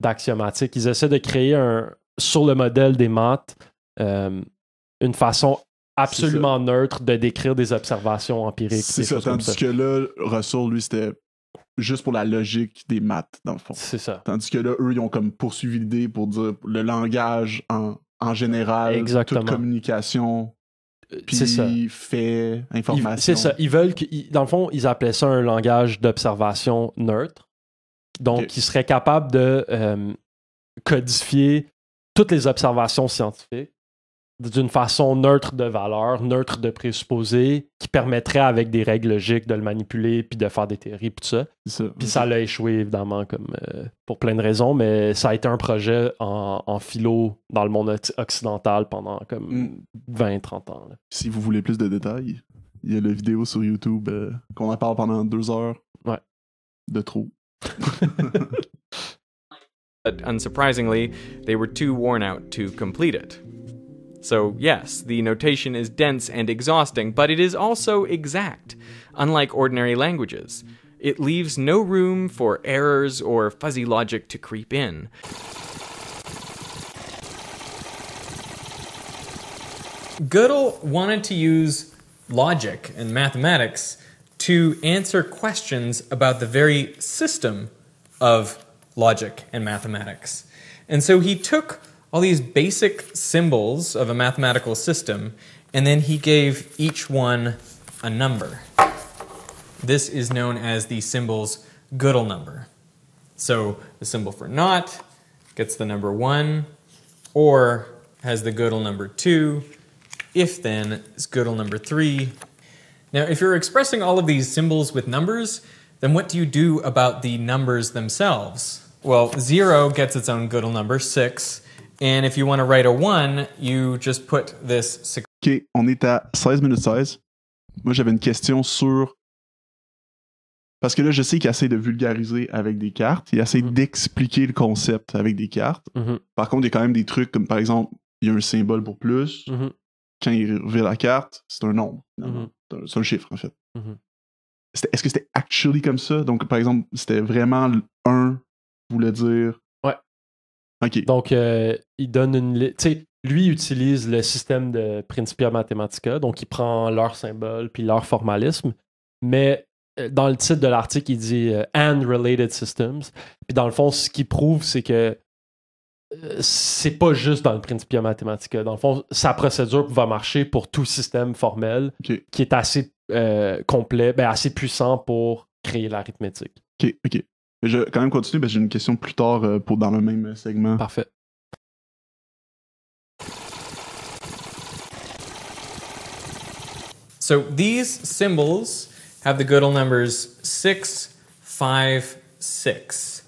d'axiomatique. Ils essaient de créer un, sur le modèle des maths, euh, une façon absolument neutre de décrire des observations empiriques. C'est ça, tandis que là, Russell, lui, c'était juste pour la logique des maths, dans le fond. C'est ça. Tandis que là, eux, ils ont comme poursuivi l'idée pour dire le langage en en général, toute communication euh, c'est fait information. C'est ça. Ils veulent que, dans le fond, ils appelaient ça un langage d'observation neutre. Donc, qui ils seraient capables de euh, codifier toutes les observations scientifiques d'une façon neutre de valeur, neutre de présupposé, qui permettrait avec des règles logiques de le manipuler puis de faire des théories puis tout ça. puis ça l'a échoué évidemment comme euh, pour plein de raisons, mais ça a été un projet en, philo dans le monde occidental pendant comme 20-30 mm. ans. Si vous voulez plus de détails, il y a la vidéo sur YouTube euh, qu'on en parle pendant deux heures. Ouais. De trop. Unsurprisingly, they were too worn out to complete it. So yes, the notation is dense and exhausting, but it is also exact, unlike ordinary languages. It leaves no room for errors or fuzzy logic to creep in. Gödel wanted to use logic and mathematics to answer questions about the very system of logic and mathematics. And so he took all these basic symbols of a mathematical system, and then he gave each one a number. This is known as the symbol's Gödel number. So the symbol for not gets the number one, or has the Gödel number two, if then is Gödel number three. Now, if you're expressing all of these symbols with numbers, then what do you do about the numbers themselves? Well, zero gets its own Gödel number, six, 1, put this... OK, on est à 16 minutes 16. Moi, j'avais une question sur... Parce que là, je sais qu'il essaie de vulgariser avec des cartes. Il essaie mhm. d'expliquer le concept avec des cartes. Mhm. Par contre, il y a quand même des trucs comme, par exemple, il y a un symbole pour plus. Mhm. Quand il revient la carte, c'est un nombre. C'est un chiffre, en fait. Est-ce que c'était actually comme ça? Donc, par exemple, c'était vraiment un voulait dire donc, euh, il donne une. lui utilise le système de Principia Mathematica, donc il prend leur symbole puis leur formalisme, mais euh, dans le titre de l'article, il dit euh, and related systems. Puis dans le fond, ce qu'il prouve, c'est que c'est pas juste dans le Principia Mathematica. Dans le fond, sa procédure va marcher pour tout système formel qui est assez complet, ben, assez puissant pour créer l'arithmétique. OK, OK. Mais je vais quand même continuer j'ai une question plus tard euh, pour dans le même euh, segment. Parfait. So these symbols have the Gödel numbers 6, 5, 6.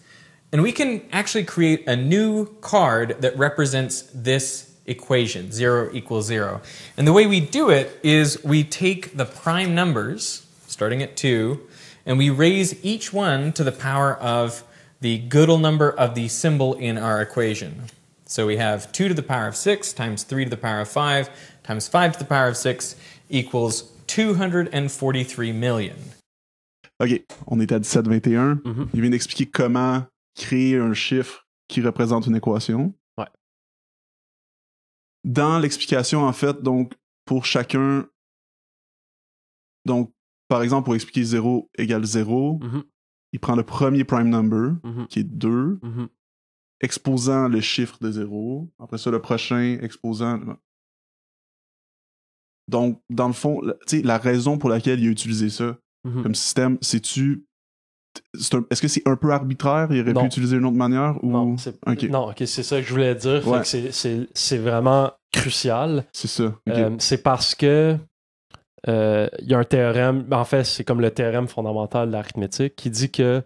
And we can actually create a new card that represents this equation, 0 equals 0. And the way we do it is we take the prime numbers, starting at 2, and we raise each one to the power of the Gödel number of the symbol in our equation. So we have 2 to the power of 6 times 3 to the power of 5 times 5 to the power of 6 equals 243 million. OK, on est à 1721. Mm -hmm. Il vient d'expliquer comment créer un chiffre qui représente une équation. Ouais. Dans l'explication, en fait, donc, pour chacun, donc, par exemple, pour expliquer 0 égale 0, mhm. il prend le premier prime number, mhm. qui est 2, mhm. exposant le chiffre de 0. Après ça, le prochain exposant. Donc, dans le fond, la raison pour laquelle il a utilisé ça comme système, c'est-tu. Est-ce que c'est un peu arbitraire? Il aurait pu utiliser une autre manière? Ou... Non, c'est ça que je voulais dire. C'est vraiment crucial. C'est ça. Euh, c'est parce que euh, il y a un théorème, ben, en fait, c'est comme le théorème fondamental de l'arithmétique qui dit que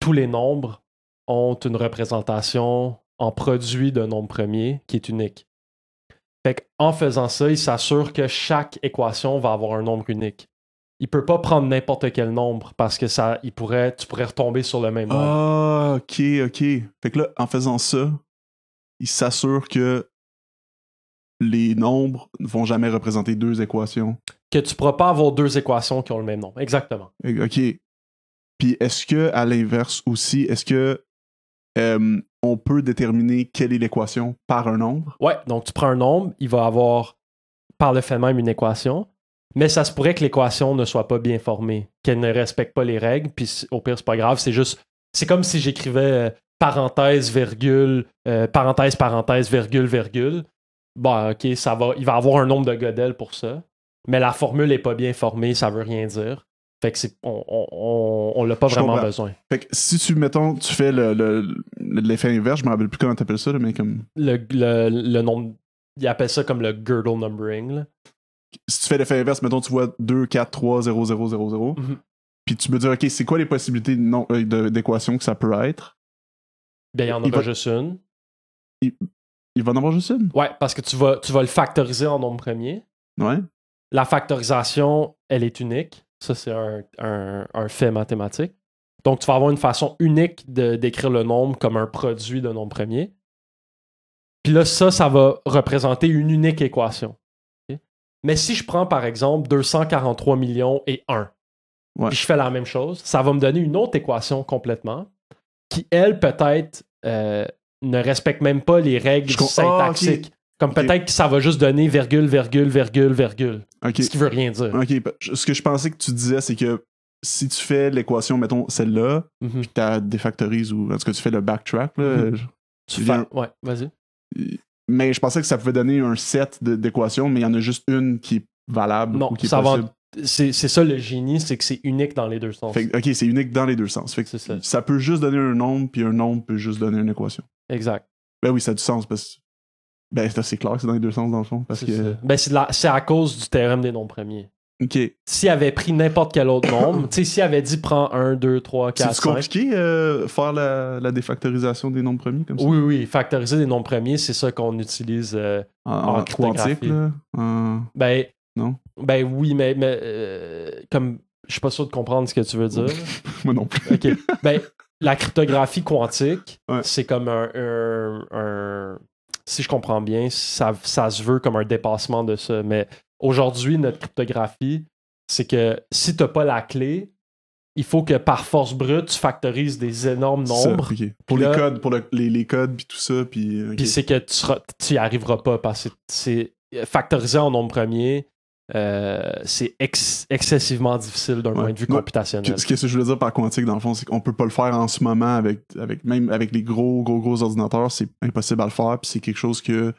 tous les nombres ont une représentation en produit d'un nombre premier qui est unique. Fait en faisant ça, il s'assure que chaque équation va avoir un nombre unique. Il ne peut pas prendre n'importe quel nombre parce que ça, il pourrait, tu pourrais retomber sur le même nombre. Ah, ok, ok. Fait que là, en faisant ça, il s'assure que les nombres ne vont jamais représenter deux équations que tu ne pourras pas avoir deux équations qui ont le même nom. Exactement. OK. Puis est-ce que, à l'inverse aussi, est-ce que euh, on peut déterminer quelle est l'équation par un nombre? Ouais, donc tu prends un nombre, il va avoir par le fait même une équation, mais ça se pourrait que l'équation ne soit pas bien formée, qu'elle ne respecte pas les règles, puis au pire, c'est pas grave, c'est juste. C'est comme si j'écrivais euh, parenthèse, virgule, euh, parenthèse, parenthèse, virgule, virgule. Bon, bah, OK, ça va, il va avoir un nombre de Godel pour ça mais la formule n'est pas bien formée, ça veut rien dire. Fait que c'est, on, on, l'a pas vraiment besoin. Fait que si tu, mettons, tu fais le, l'effet inverse, je me rappelle plus comment t'appelles ça, mais comme. Le, le, le nombre. Ils appellent ça comme le girdle numbering. Si tu fais l'effet inverse, mettons, tu vois 2, 4, 3, 0, 0, 0, 0. Puis tu me dire, OK, c'est quoi les possibilités euh, d'équation que ça peut être? Ben, il y en aura juste une. Il, va en avoir juste une? Ouais, parce que tu vas, tu vas le factoriser en nombre premier. Ouais. La factorisation, elle est unique. Ça, c'est un, fait mathématique. Donc, tu vas avoir une façon unique de d'écrire le nombre comme un produit de nombre premier. Puis là, ça, ça va représenter une unique équation. Mais si je prends, par exemple, 243 millions et 1, puis je fais la même chose, ça va me donner une autre équation complètement qui, elle, peut-être, euh, ne respecte même pas les règles ah, syntaxiques. Comme peut-être que ça va juste donner virgule, virgule, virgule, virgule. Ce qui veut rien dire. OK. Ce que je pensais que tu disais, c'est que si tu fais l'équation, mettons celle-là, mhm. puis que tu défactorises ou est-ce que tu fais le backtrack, mhm. tu viens... fais... Ouais, vas-y. Mais je pensais que ça pouvait donner un set d'équations, mais il y en a juste une qui est valable non, qui est ça Va... C'est ça le génie, c'est que c'est unique dans les deux sens. ok, c'est unique dans les deux sens. ça. ça. peut juste donner un nombre, puis un nombre peut juste donner une équation. Exact. Ben oui, ça a du sens parce ben, c'est assez clair, c'est dans les deux sens, dans le fond. Parce que... Ben, c'est, à cause du théorème des nombres premiers. OK. S'il avait pris n'importe quel autre nombre, tu sais, s'il avait dit prends 1, 2, 3, 4, 5. C'est compliqué euh, faire la, la, défactorisation des nombres premiers comme ça? Oui, oui. Factoriser des nombres premiers, c'est ça qu'on utilise euh, en, en, en cryptographie. Quantique, Ben, non? Ben oui, mais, mais euh, comme je suis pas sûr de comprendre ce que tu veux dire. Moi non plus. OK. Ben, la cryptographie quantique, c'est comme un, un si je comprends bien, ça, se veut comme un dépassement de ça. Mais aujourd'hui, notre cryptographie, c'est que si tu n'as pas la clé, il faut que par force brute, tu factorises des énormes nombres. Pour les codes, pour les, codes, puis tout ça. Puis c'est que tu n'y arriveras pas parce que c'est factorisé en nombre premier. Euh, c'est excessivement difficile d'un point de vue computationnel. Ce que, je voulais dire par quantique, dans le fond, c'est qu'on ne peut pas le faire en ce moment avec, même avec les gros, gros, gros ordinateurs, c'est impossible à le faire, puis c'est quelque chose que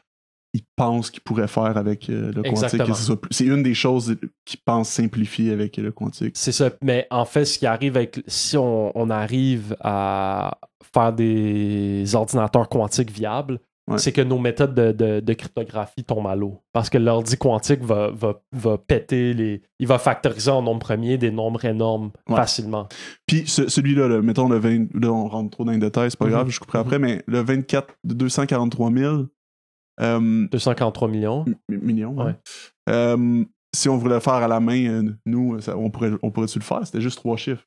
ils pensent qu'ils pourraient faire avec euh, le quantique. C'est une des choses qu'ils pensent simplifier avec le quantique. C'est ça, mais en fait, ce qui arrive avec. Si on, on arrive à faire des ordinateurs quantiques viables, c'est que nos méthodes de, cryptographie tombent à l'eau. Parce que l'ordi quantique va, va, péter les. Il va factoriser en nombre premier des nombres énormes facilement. Puis celui-là, le mettons le 20. on rentre trop dans les détails, c'est pas mhm. grave, je couperai après, mais le 24 de 243 000. 243 millions. Millions, euh, si on voulait le faire à la main, euh, nous, on pourrait on pourrait le faire? C'était juste trois chiffres.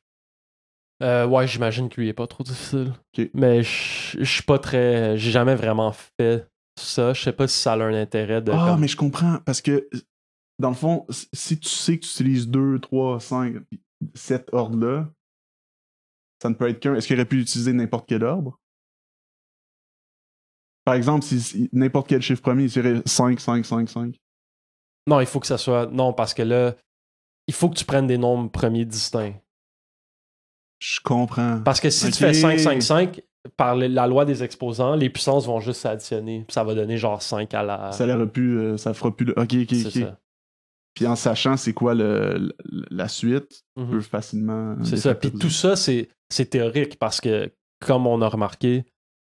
Euh, ouais, j'imagine qu'il est pas trop difficile. Mais je suis pas très. J'ai jamais vraiment fait ça. Je sais pas si ça a un intérêt de. Ah, mais je comprends. Parce que, dans le fond, si tu sais que tu utilises 2, 3, 5, 7 ordres-là, ça ne peut être qu'un. Est-ce qu'il aurait pu utiliser n'importe quel ordre? Par exemple, si, n'importe quel chiffre premier, il serait 5, 5, 5, 5. Non, il faut que ça soit. Non, parce que là, il faut que tu prennes des nombres premiers distincts. Je comprends. Parce que si tu fais 5, 5, 5, par la loi des exposants, les puissances vont juste s'additionner. ça va donner genre 5 à la. Ça euh, fera plus le. Ok, ok, ok. Ça. Puis en sachant c'est quoi la suite, mhm. peut facilement. Euh, c'est ça. Puis tout ça, c'est théorique parce que, comme on a remarqué,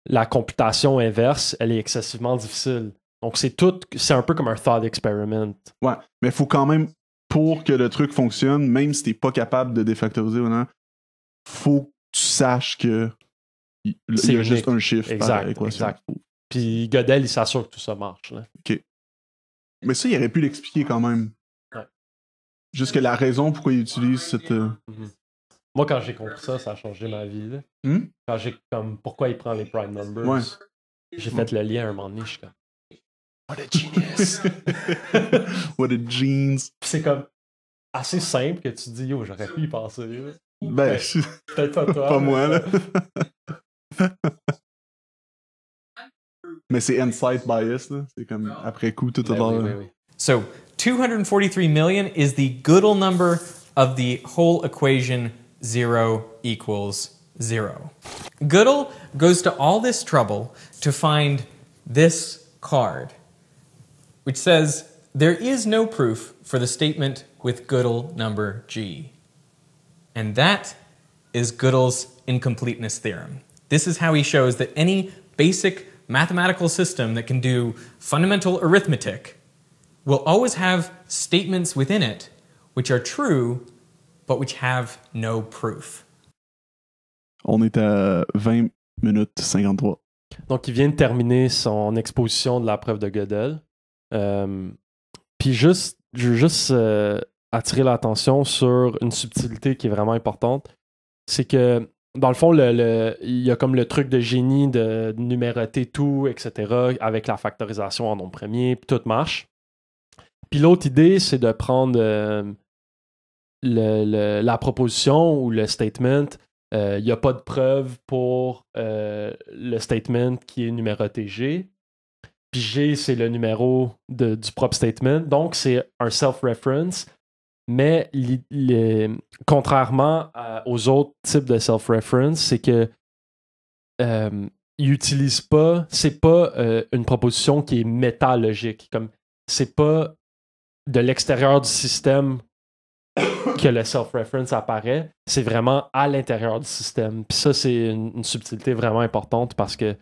la computation inverse, elle est excessivement difficile. Donc c'est tout. C'est un peu comme un thought experiment. Ouais. Mais il faut quand même, pour que le truc fonctionne, même si t'es pas capable de défactoriser ou non, faut que tu saches que il, y a juste un chiffre exact, par Puis Godel, il s'assure que tout ça marche. OK. Mais ça, il aurait pu l'expliquer quand même. Jusque Juste la raison pourquoi il utilise cette. Euh, mhm. Moi, quand j'ai compris ça, ça a changé ma vie. Hmm? Quand j'ai comme pourquoi il prend les prime numbers, j'ai fait le lien à un moment donné. Je suis comme What a genius! What a jeans! C'est comme assez simple que tu te dis Yo, j'aurais pu y penser. Ben, ouais, je... peut-être pas toi. pas moi, là. mais c'est insight bias, là. C'est comme après coup, tout à l'heure. So, 243 million is the Gödel number of the whole equation 0 equals 0. Gödel goes to all this trouble to find this card, which says there is no proof for the statement with Gödel number G. And that is Gödel's incompleteness theorem. This is how he shows that any basic mathematical system that can do fundamental arithmetic will always have statements within it which are true but which have no proof. On est à 20 minutes 53. Donc, il vient de terminer son exposition de la preuve de Gödel. Euh, puis juste, je veux juste euh, attirer l'attention sur une subtilité qui est vraiment importante. C'est que, dans le fond, il y a comme le truc de génie de numéroter tout, etc., avec la factorisation en nom premier, puis tout marche. Puis l'autre idée, c'est de prendre euh, la proposition ou le statement euh, il n'y a pas de preuve pour euh, le statement qui est numéroté G. Puis G, c'est le numéro du propre statement. Donc, c'est un self-reference. Mais contrairement aux autres types de self-reference, c'est que euh, ils utilisent pas, c'est pas euh, une proposition qui est métalogique. Comme c'est pas de l'extérieur du système que le self-reference apparaît, c'est vraiment à l'intérieur du système. Puis ça, c'est une, subtilité vraiment importante parce que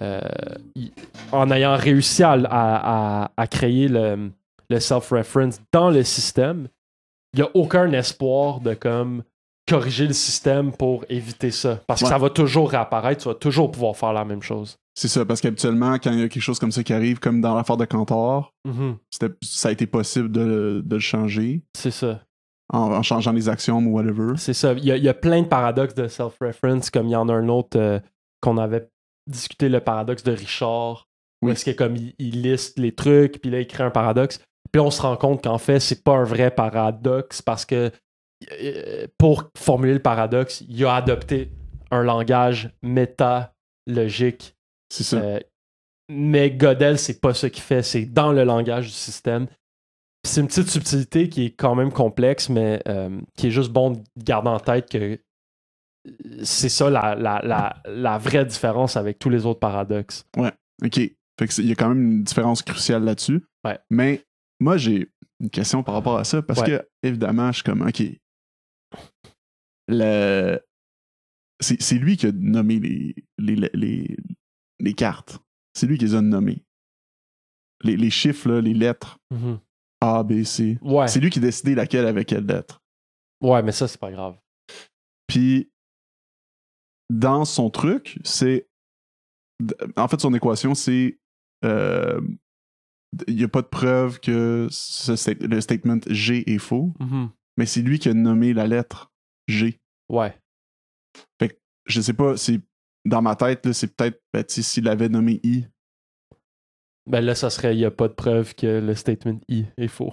euh, en ayant réussi à, créer le, le self-reference dans le système, il n'y a aucun espoir de comme corriger le système pour éviter ça. Parce que ça va toujours réapparaître, tu vas toujours pouvoir faire la même chose. C'est ça, parce qu'habituellement, quand il y a quelque chose comme ça qui arrive, comme dans l'affaire de Cantor, mm-hmm. ça a été possible de, le changer. C'est ça. En, changeant les axiomes ou whatever. C'est ça. Il y, a, plein de paradoxes de self-reference, comme il y en a un autre euh, qu'on avait discuté, le paradoxe de Richard. Oui. est-ce que comme liste les trucs, puis là, il crée un paradoxe. Puis on se rend compte qu'en fait, c'est pas un vrai paradoxe parce que euh, pour formuler le paradoxe, il a adopté un langage métalogique. C'est ça. Euh, mais Godel, c'est pas ce qu'il fait, c'est dans le langage du système. C'est une petite subtilité qui est quand même complexe, mais euh, qui est juste bon de garder en tête que c'est ça la, la, vraie différence avec tous les autres paradoxes. Ouais, ok. il y a quand même une différence cruciale là-dessus. Ouais. Mais moi, j'ai une question par rapport à ça parce que, évidemment, je suis comme, OK. Le... C'est lui qui a nommé les, les, les, les cartes. C'est lui qui les a nommées. Les, les chiffres, les lettres. Mhm. A, B, C. C'est lui qui a décidé laquelle avec quelle lettre. Ouais, mais ça, c'est pas grave. Puis, dans son truc, c'est. En fait, son équation, c'est euh, il n'y a pas de preuve que le statement G est faux, mhm. mais c'est lui qui a nommé la lettre G. Ouais. Fait que, je sais pas, c'est dans ma tête, c'est peut-être s'il avait nommé I. Ben là, ça serait, il n'y a pas de preuve que le statement I est faux.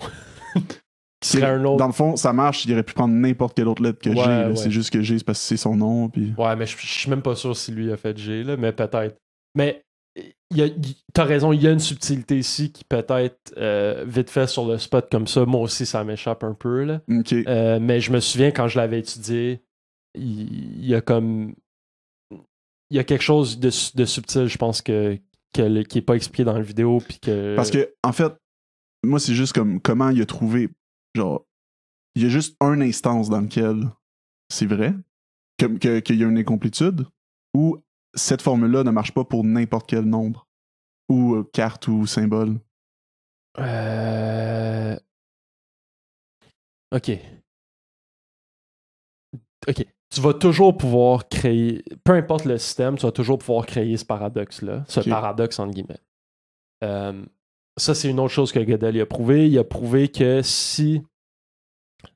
Dans le fond, ça marche, il aurait pu prendre n'importe quelle autre lettre que G. C'est juste que G, c'est parce que c'est son nom. Ouais, mais je suis même pas sûr si lui a fait G, mais peut-être. Mais T'as raison, il y a une subtilité ici qui peut-être euh, vite fait sur le spot comme ça. Moi aussi, ça m'échappe un peu. Là. Euh, mais je me souviens quand je l'avais étudié, il, y, a comme. Il y a quelque chose de, subtil, je pense, que, qui n'est pas expliqué dans la vidéo. Parce que, en fait, moi, c'est juste comme comment il a trouvé. Genre, il y a juste un instance dans lequel c'est vrai, qu'il que, y a une incomplétude, ou cette formule-là ne marche pas pour n'importe quel nombre ou euh, carte ou symbole. Euh, ok. Ok. Tu vas toujours pouvoir créer, peu importe le système, tu vas toujours pouvoir créer ce paradoxe-là, ce paradoxe entre guillemets. Euh, ça, c'est une autre chose que Gödel a prouvé. Il a prouvé que si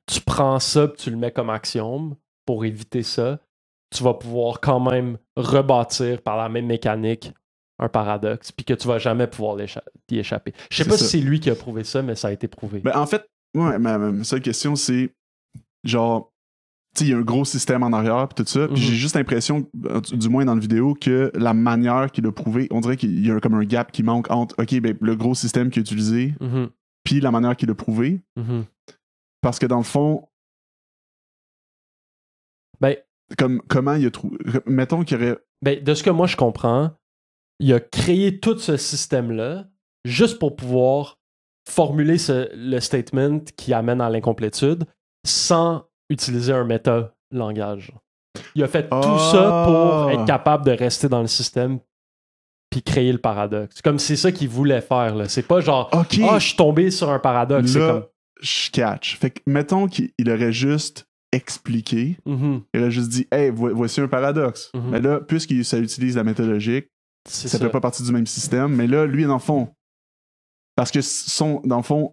tu prends ça tu le mets comme axiome pour éviter ça, tu vas pouvoir quand même rebâtir par la même mécanique un paradoxe, puis que tu vas jamais pouvoir y échapper. Je sais pas si c'est lui qui a prouvé ça, mais ça a été prouvé. Ben, en fait, ouais, ma, seule question, c'est genre, tu il y a un gros système en arrière, puis tout ça, puis j'ai mhm. juste l'impression, du moins dans la vidéo, que la manière qu'il a prouvé, on dirait qu'il y a comme un gap qui manque entre, OK, ben, le gros système qu'il a utilisé, mhm. puis la manière qu'il a prouvé. Mhm. Parce que dans le fond, ben, comme, comment il a trouvé. Mettons qu'il aurait. Ben, de ce que moi je comprends, il a créé tout ce système-là juste pour pouvoir formuler le statement qui amène à l'incomplétude sans utiliser un méta-langage. Il a fait tout ça pour ah! être capable de rester dans le système puis créer le paradoxe. Comme c'est ça qu'il voulait faire. Là. C'est pas genre, ah, je suis tombé sur un paradoxe. je catch. Fait que, mettons qu'il aurait juste expliquer, mm-hmm. il a juste dit Hey, voici un paradoxe. Mm-hmm. Mais là, puisque ça utilise la méthodologique, ça, ne fait pas partie du même système. Mais là, lui, dans le fond, parce que son, dans le fond,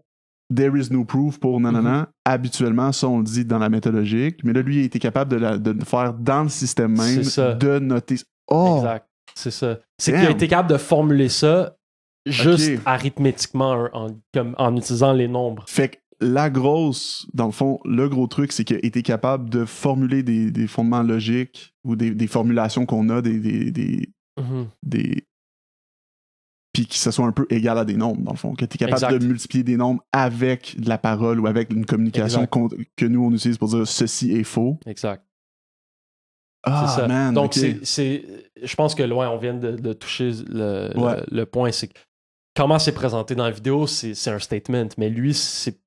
There is no proof pour nanana, mm-hmm. habituellement, ça on le dit dans la méthodologique. Mais là, lui, il a été capable de, faire dans le système même, de noter. Oh! Exact. C'est ça. C'est qu'il a été capable de formuler ça juste arithmétiquement en, en, en, utilisant les nombres. Fait que la grosse, dans le fond, le gros truc, c'est qu'il était capable de formuler des, fondements logiques ou des, formulations qu'on a, des. des, mhm. des, Puis que ce soit un peu égal à des nombres, dans le fond. Que tu es capable de multiplier des nombres avec de la parole ou avec une communication que nous, on utilise pour dire ceci est faux. Exact. Ah, Donc, c'est, je pense que loin, on vient de, toucher le, le, le, point. C'est comment c'est présenté dans la vidéo, c'est un statement, mais lui, c'est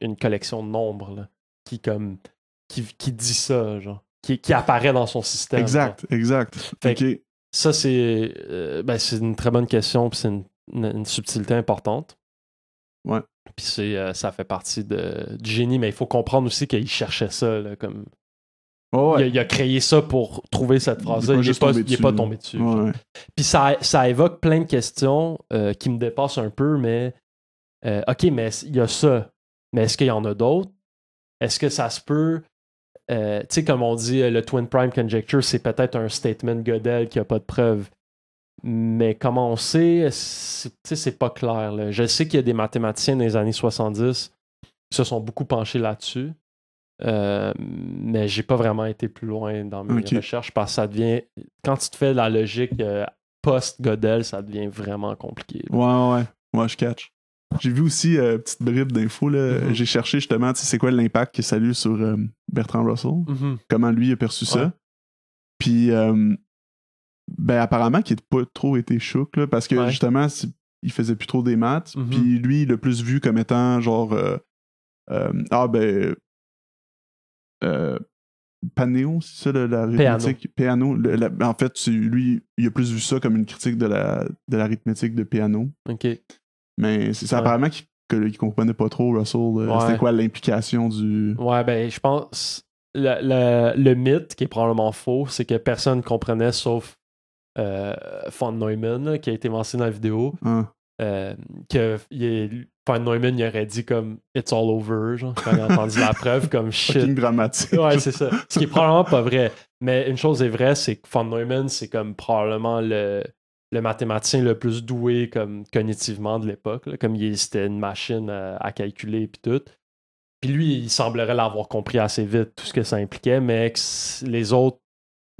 une collection de nombres qui, comme, qui, qui, dit ça, genre, qui, qui, apparaît dans son système. Exact, exact. Ça, c'est euh, ben c'est une très bonne question, puis c'est une, subtilité importante. Ouais. Puis c'est euh, ça fait partie de, du génie, mais il faut comprendre aussi qu'il cherchait ça, là, comme il, a, créé ça pour trouver cette phrase-là. Il n'est pas, tombé dessus. Puis ça, évoque plein de questions euh, qui me dépassent un peu, mais euh, OK, mais il y a ça. Mais est-ce qu'il y en a d'autres? Est-ce que ça se peut? Euh, tu sais, comme on dit, le Twin Prime Conjecture, c'est peut-être un statement Godel qui n'a pas de preuve. Mais comment on sait, c'est pas clair. Je sais qu'il y a des mathématiciens des années 70 qui se sont beaucoup penchés là-dessus. Euh, mais j'ai pas vraiment été plus loin dans mes recherches parce que ça devient. Quand tu te fais la logique euh, post-Godel, ça devient vraiment compliqué. Ouais, ouais. Moi, je catch. J'ai vu aussi, une euh, petite bribe d'infos, mm-hmm. j'ai cherché justement c'est quoi l'impact que ça a eu sur Bertrand Russell, mm-hmm. comment lui a perçu ça. Puis, ben, apparemment, qu'il n'a pas trop été chouc parce que justement, il faisait plus trop des maths. Mm-hmm. Puis lui, le plus vu comme étant genre. ah ben euh, c'est ça la, Piano. Ben, en fait, lui, il a plus vu ça comme une critique de la, de l'arithmétique de Piano. OK. Mais c'est apparemment qu'il comprenait pas trop, Russell. Euh, c'était quoi l'implication du. Ouais, ben, je pense. Le, le, mythe qui est probablement faux, c'est que personne comprenait sauf euh, Von Neumann, qui a été mentionné dans la vidéo. Ah. Euh, que Von Neumann il aurait dit comme It's all over, genre, quand il a entendu la preuve, comme shit. dramatique. Ouais, c'est ça. Ce qui est probablement pas vrai. Mais une chose est vraie, c'est que Van Neumann, c'est comme probablement le, le mathématicien le plus doué comme cognitivement de l'époque. Comme il c'était une machine à, calculer et tout. Puis lui, il semblerait l'avoir compris assez vite tout ce que ça impliquait, mais les autres,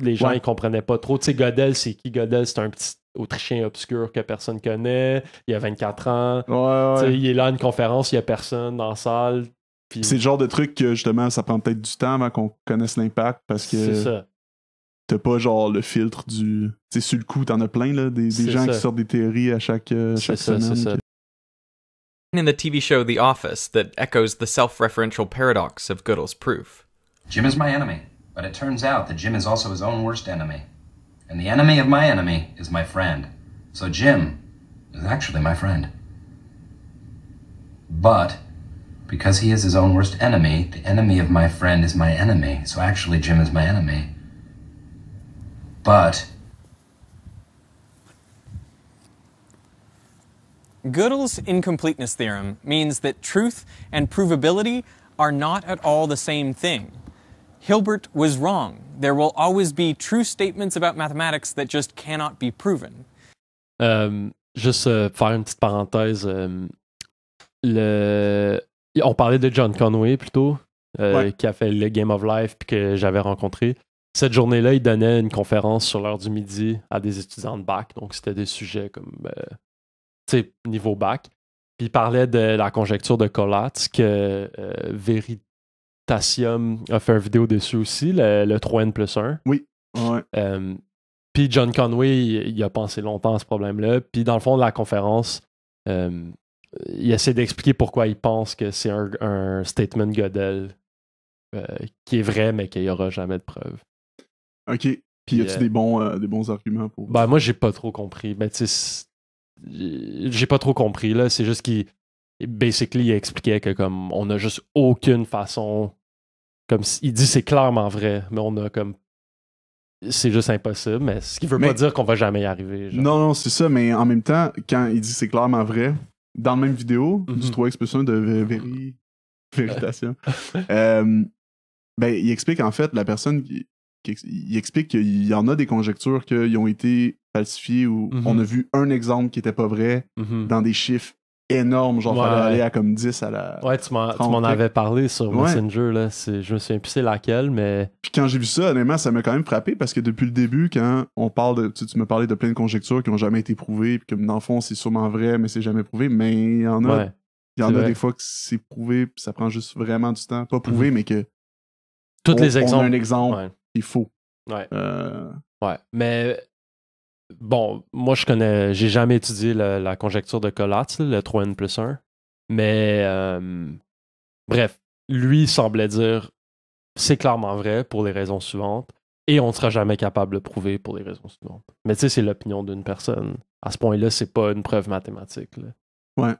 les gens, ils comprenaient pas trop. Tu sais, Godel, c'est qui Godel? C'est un petit Autrichien obscur que personne connaît, il y a 24 ans, ouais, ouais. il est là à une conférence, il n'y a personne dans la salle. C'est le genre de truc que justement, ça prend peut-être du temps avant qu'on connaisse l'impact parce que t'as pas genre le filtre du. Tu sais, sur le coup, t'en as plein là, des, gens qui sortent des théories à chaque, euh, C'est ça, c'est Ça. In the TV show The Office, that echoes the self referential paradox of Goodall's proof. Jim is my enemy, but it turns out that Jim is also his own worst enemy. and the enemy of my enemy is my friend. So Jim is actually my friend. But because he is his own worst enemy, the enemy of my friend is my enemy. So actually, Jim is my enemy. But. Gödel's incompleteness theorem means that truth and provability are not at all the same thing. Hilbert was wrong. There will always be true statements about mathematics that just cannot be proven. Um, juste euh, faire une petite parenthèse. Euh, on parlait de John Conway plutôt, euh, qui a fait le Game of Life puis que j'avais rencontré. Cette journée-là, il donnait une conférence sur l'heure du midi à des étudiants de bac. Donc, c'était des sujets comme, ben, niveau bac. Puis il parlait de la conjecture de Collatz que vérité a fait une vidéo dessus aussi, le, 3N plus 1. Oui. Euh, puis John Conway, il, a pensé longtemps à ce problème-là. Puis dans le fond de la conférence, euh, il essaie d'expliquer pourquoi il pense que c'est un, statement Godel euh, qui est vrai, mais qu'il n'y aura jamais de preuves. OK. Puis y a-tu des, bons, des bons arguments pour. Ben, moi, j'ai pas trop compris. Mais tu j'ai pas trop compris. là. C'est juste qu'il basically, il expliquait que comme on n'a juste aucune façon comme il dit, c'est clairement vrai, mais on a comme c'est juste impossible, mais ce qui veut pas dire qu'on va jamais y arriver. Non, non, c'est ça, mais en même temps, quand il dit c'est clairement vrai, dans la même vidéo du 3 x de Véritation, euh, ben, il explique en fait, la personne, qui, explique qu'il y en a des conjectures qui ont été falsifiées ou mhm. on a vu un exemple qui était pas vrai mhm. dans des chiffres énorme. Genre, fallait aller à comme 10 à la. Ouais, tu m'en avais parlé sur Messenger, là. Je me souviens plus c'est laquelle, mais. Puis quand j'ai vu ça, honnêtement, ça m'a quand même frappé parce que depuis le début, quand on parle de. Tu, me parlais de plein de conjectures qui n'ont jamais été prouvées, puis que dans le fond, c'est sûrement vrai, mais c'est jamais prouvé. Mais il y en a. Il y en a des fois que c'est prouvé, puis ça prend juste vraiment du temps. Pas prouvé, mhm. mais que. Toutes les exemples. un exemple, il faut. Ouais. Euh, ouais. Mais bon, moi, je connais, j'ai jamais étudié la conjecture de Collatz, le 3n plus 1, mais euh, bref, lui semblait dire c'est clairement vrai pour les raisons suivantes et on ne sera jamais capable de prouver pour les raisons suivantes. Mais tu sais, c'est l'opinion d'une personne. À ce point-là, c'est pas une preuve mathématique. Ouais.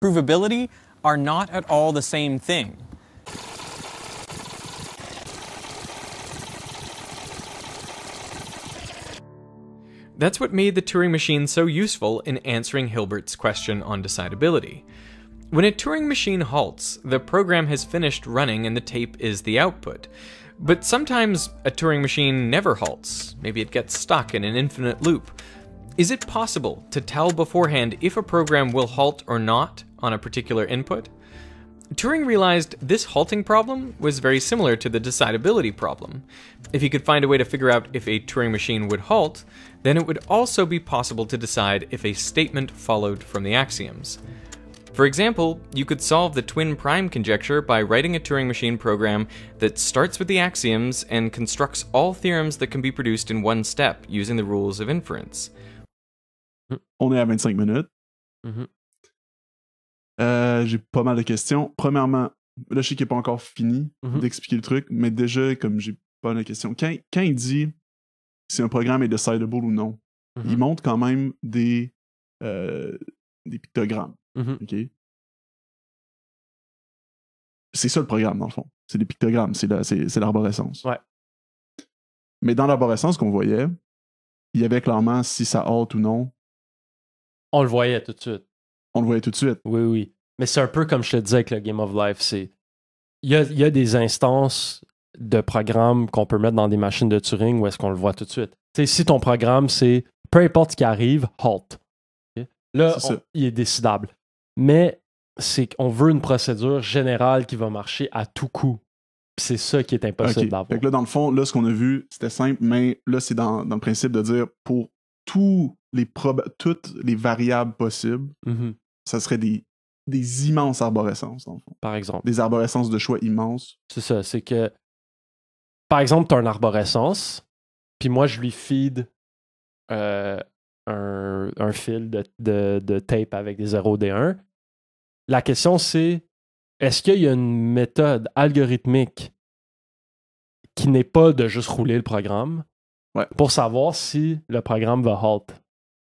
Provability are not at all the same thing. That's what made the Turing machine so useful in answering Hilbert's question on decidability. When a Turing machine halts, the program has finished running and the tape is the output. But sometimes a Turing machine never halts. Maybe it gets stuck in an infinite loop. Is it possible to tell beforehand if a program will halt or not on a particular input? Turing realized this halting problem was very similar to the decidability problem. If he could find a way to figure out if a Turing machine would halt, then it would also be possible to decide if a statement followed from the axioms. For example, you could solve the twin prime conjecture by writing a Turing machine program that starts with the axioms and constructs all theorems that can be produced in one step using the rules of inference. On est à 25 minutes. Mm -hmm. euh, j'ai pas mal de questions. Premièrement, là, je sais qu'il n'est pas encore fini mm -hmm. d'expliquer le truc, mais déjà, comme j'ai pas mal de questions, quand, quand il dit si un programme est decidable ou non. Mhm. Il montre quand même des, euh, des pictogrammes. Mhm. C'est ça le programme, dans le fond. C'est des pictogrammes, c'est l'arborescence. Mais dans l'arborescence qu'on voyait, il y avait clairement si ça hâte ou non. On le voyait tout de suite. On le voyait tout de suite. Oui, oui. Mais c'est un peu comme je te disais avec le Game of Life. il y a, des instances de programmes qu'on peut mettre dans des machines de Turing ou est-ce qu'on le voit tout de suite. si ton programme, c'est peu importe ce qui arrive, halt. Là, il est décidable. Mais c'est qu'on veut une procédure générale qui va marcher à tout coup. C'est ça qui est impossible là, dans le fond, là, ce qu'on a vu, c'était simple, mais là, c'est dans, le principe de dire pour tous les toutes les variables possibles, mm-hmm. ça serait des, des immenses arborescences, fond. Par exemple. Des arborescences de choix immenses. C'est ça, c'est que par exemple, tu as un arborescence, puis moi, je lui feed euh, un, un, fil de, tape avec des 0 des 1 La question, c'est est-ce qu'il y a une méthode algorithmique qui n'est pas de juste rouler le programme pour savoir si le programme va halt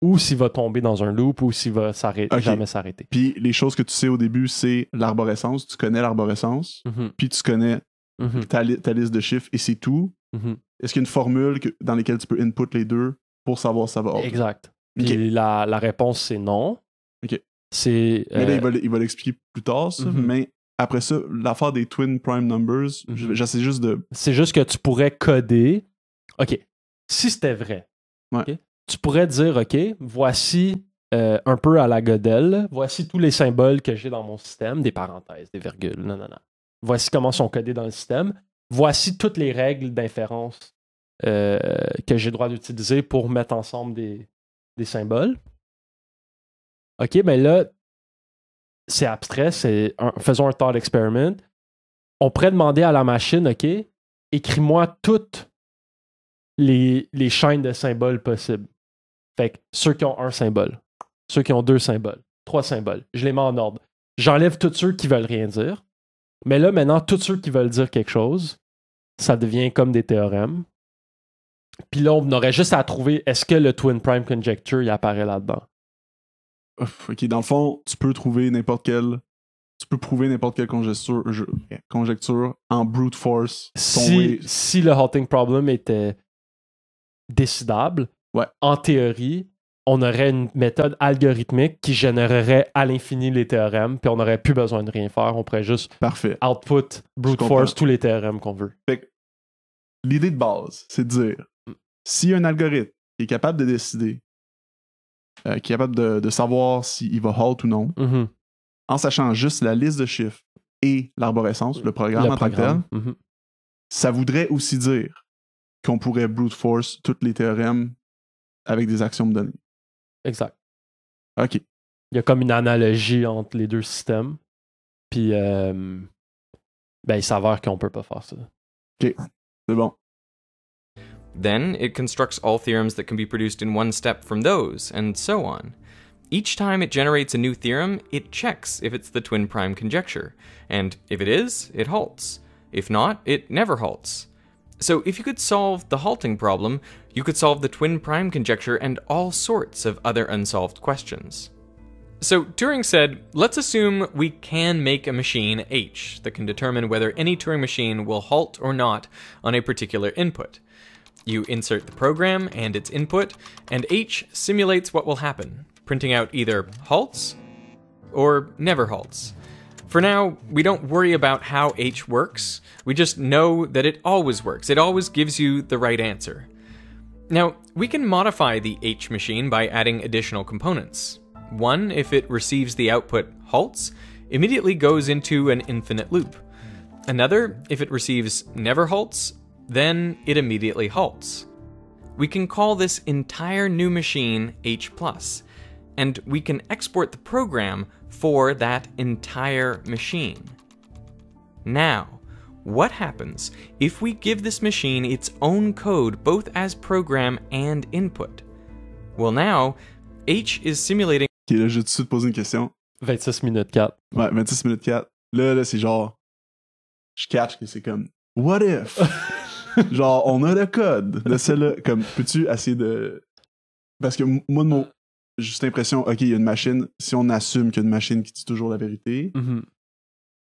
ou s'il va tomber dans un loop ou s'il va jamais s'arrêter. Puis les choses que tu sais au début, c'est l'arborescence, tu connais l'arborescence, mhm. puis tu connais Mhm. ta, liste de chiffres et c'est tout. Mhm. Est-ce qu'il y a une formule dans laquelle tu peux input les deux pour savoir si ça va Exact. Puis la, réponse, c'est non. C'est, Mais là, euh, il va l'expliquer plus tard, mhm. mais après ça, l'affaire des twin prime numbers, j'essaie juste de. C'est juste que tu pourrais coder. OK. Si c'était vrai, tu pourrais dire OK, voici euh, un peu à la godelle voici tous les symboles que j'ai dans mon système, des parenthèses, des virgules, non, non, non voici comment sont codés dans le système, voici toutes les règles d'inférence euh, que j'ai le droit d'utiliser pour mettre ensemble des, symboles. OK, mais ben là, c'est abstrait, c'est faisons un thought experiment. On pourrait demander à la machine, OK, écris-moi toutes les, chaînes de symboles possibles. Fait que ceux qui ont un symbole, ceux qui ont deux symboles, trois symboles, je les mets en ordre. J'enlève tous ceux qui veulent rien dire. Mais là, maintenant, tous ceux qui veulent dire quelque chose, ça devient comme des théorèmes. Puis là, on aurait juste à trouver est-ce que le Twin Prime Conjecture y apparaît là-dedans. Ok, dans le fond, tu peux trouver n'importe quelle... Tu peux prouver n'importe quelle conjecture, en brute force. Si, le halting problem était décidable, en théorie, on aurait une méthode algorithmique qui générerait à l'infini les théorèmes, puis on n'aurait plus besoin de rien faire. On pourrait juste output, brute force, tous les théorèmes qu'on veut. L'idée de base, c'est de dire si un algorithme est capable de décider, euh, qui est capable de, savoir s'il va halt ou non, mm-hmm. en sachant juste la liste de chiffres et l'arborescence, le programme en mm-hmm. ça voudrait aussi dire qu'on pourrait brute force tous les théorèmes avec des axiomes données Exact. OK. Il y a comme une analogie entre les deux systèmes. Puis, euh, ben, il s'avère qu'on peut pas faire ça. OK. C'est bon. Then it constructs all theorems that can be produced in one step from those, and so on. Each time it generates a new theorem, it checks if it's the twin prime conjecture, and if it is, it halts. If not, it never halts. So if you could solve the halting problem, you could solve the twin prime conjecture and all sorts of other unsolved questions. So Turing said, let's assume we can make a machine H that can determine whether any Turing machine will halt or not on a particular input. You insert the program and its input, and H simulates what will happen, printing out either halts or never halts. For now, we don't worry about how H works, we just know that it always works. It always gives you the right answer. Now, we can modify the H machine by adding additional components. One, if it receives the output halts, immediately goes into an infinite loop. Another, if it receives never halts, then it immediately halts. We can call this entire new machine H+, and we can export the program for that entire machine. Now, what happens if we give this machine its own code both as program and input? Well now, H is simulating... Ok, là, je vais tout de suite poser une question. 26 minutes 4. Ouais, 26 minutes 4. Là, là, c'est genre... Je catch que c'est comme... What if? genre, on a le code de celle-là. Comme, peux-tu essayer de... Parce que moi, de mon... Juste l'impression, ok, il y a une machine. Si on assume qu'il y a une machine qui dit toujours la vérité, mm -hmm.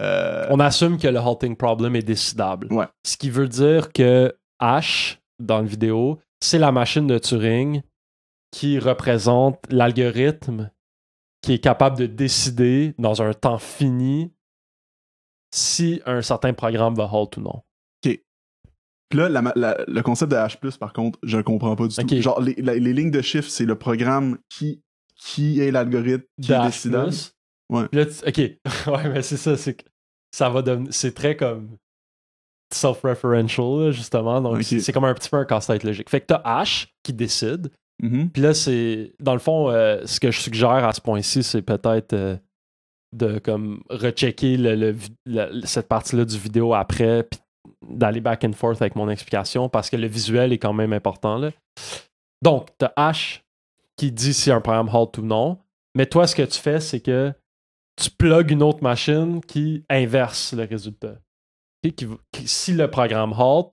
Euh, On assume que le halting problem est décidable. Ce qui veut dire que H, dans le vidéo, c'est la machine de Turing qui représente l'algorithme qui est capable de décider dans un temps fini si un certain programme va halt ou non. OK. là, le concept de H, par contre, je ne comprends pas du tout. Genre, les, lignes de chiffres, c'est le programme qui, qui est l'algorithme qui décide. Ouais. ok. ouais, mais c'est ça, c'est ça va devenir. C'est très comme self-referential, justement. Donc, c'est comme un petit peu un casse-tête logique. Fait que t'as H qui décide. Mm-hmm. Puis là, c'est. Dans le fond, euh, ce que je suggère à ce point-ci, c'est peut-être euh, de comme rechecker cette partie-là du vidéo après, puis d'aller back and forth avec mon explication parce que le visuel est quand même important. Là. Donc, t'as H qui dit si un programme halt ou non. Mais toi, ce que tu fais, c'est que tu plugues une autre machine qui inverse le résultat. si le programme halt,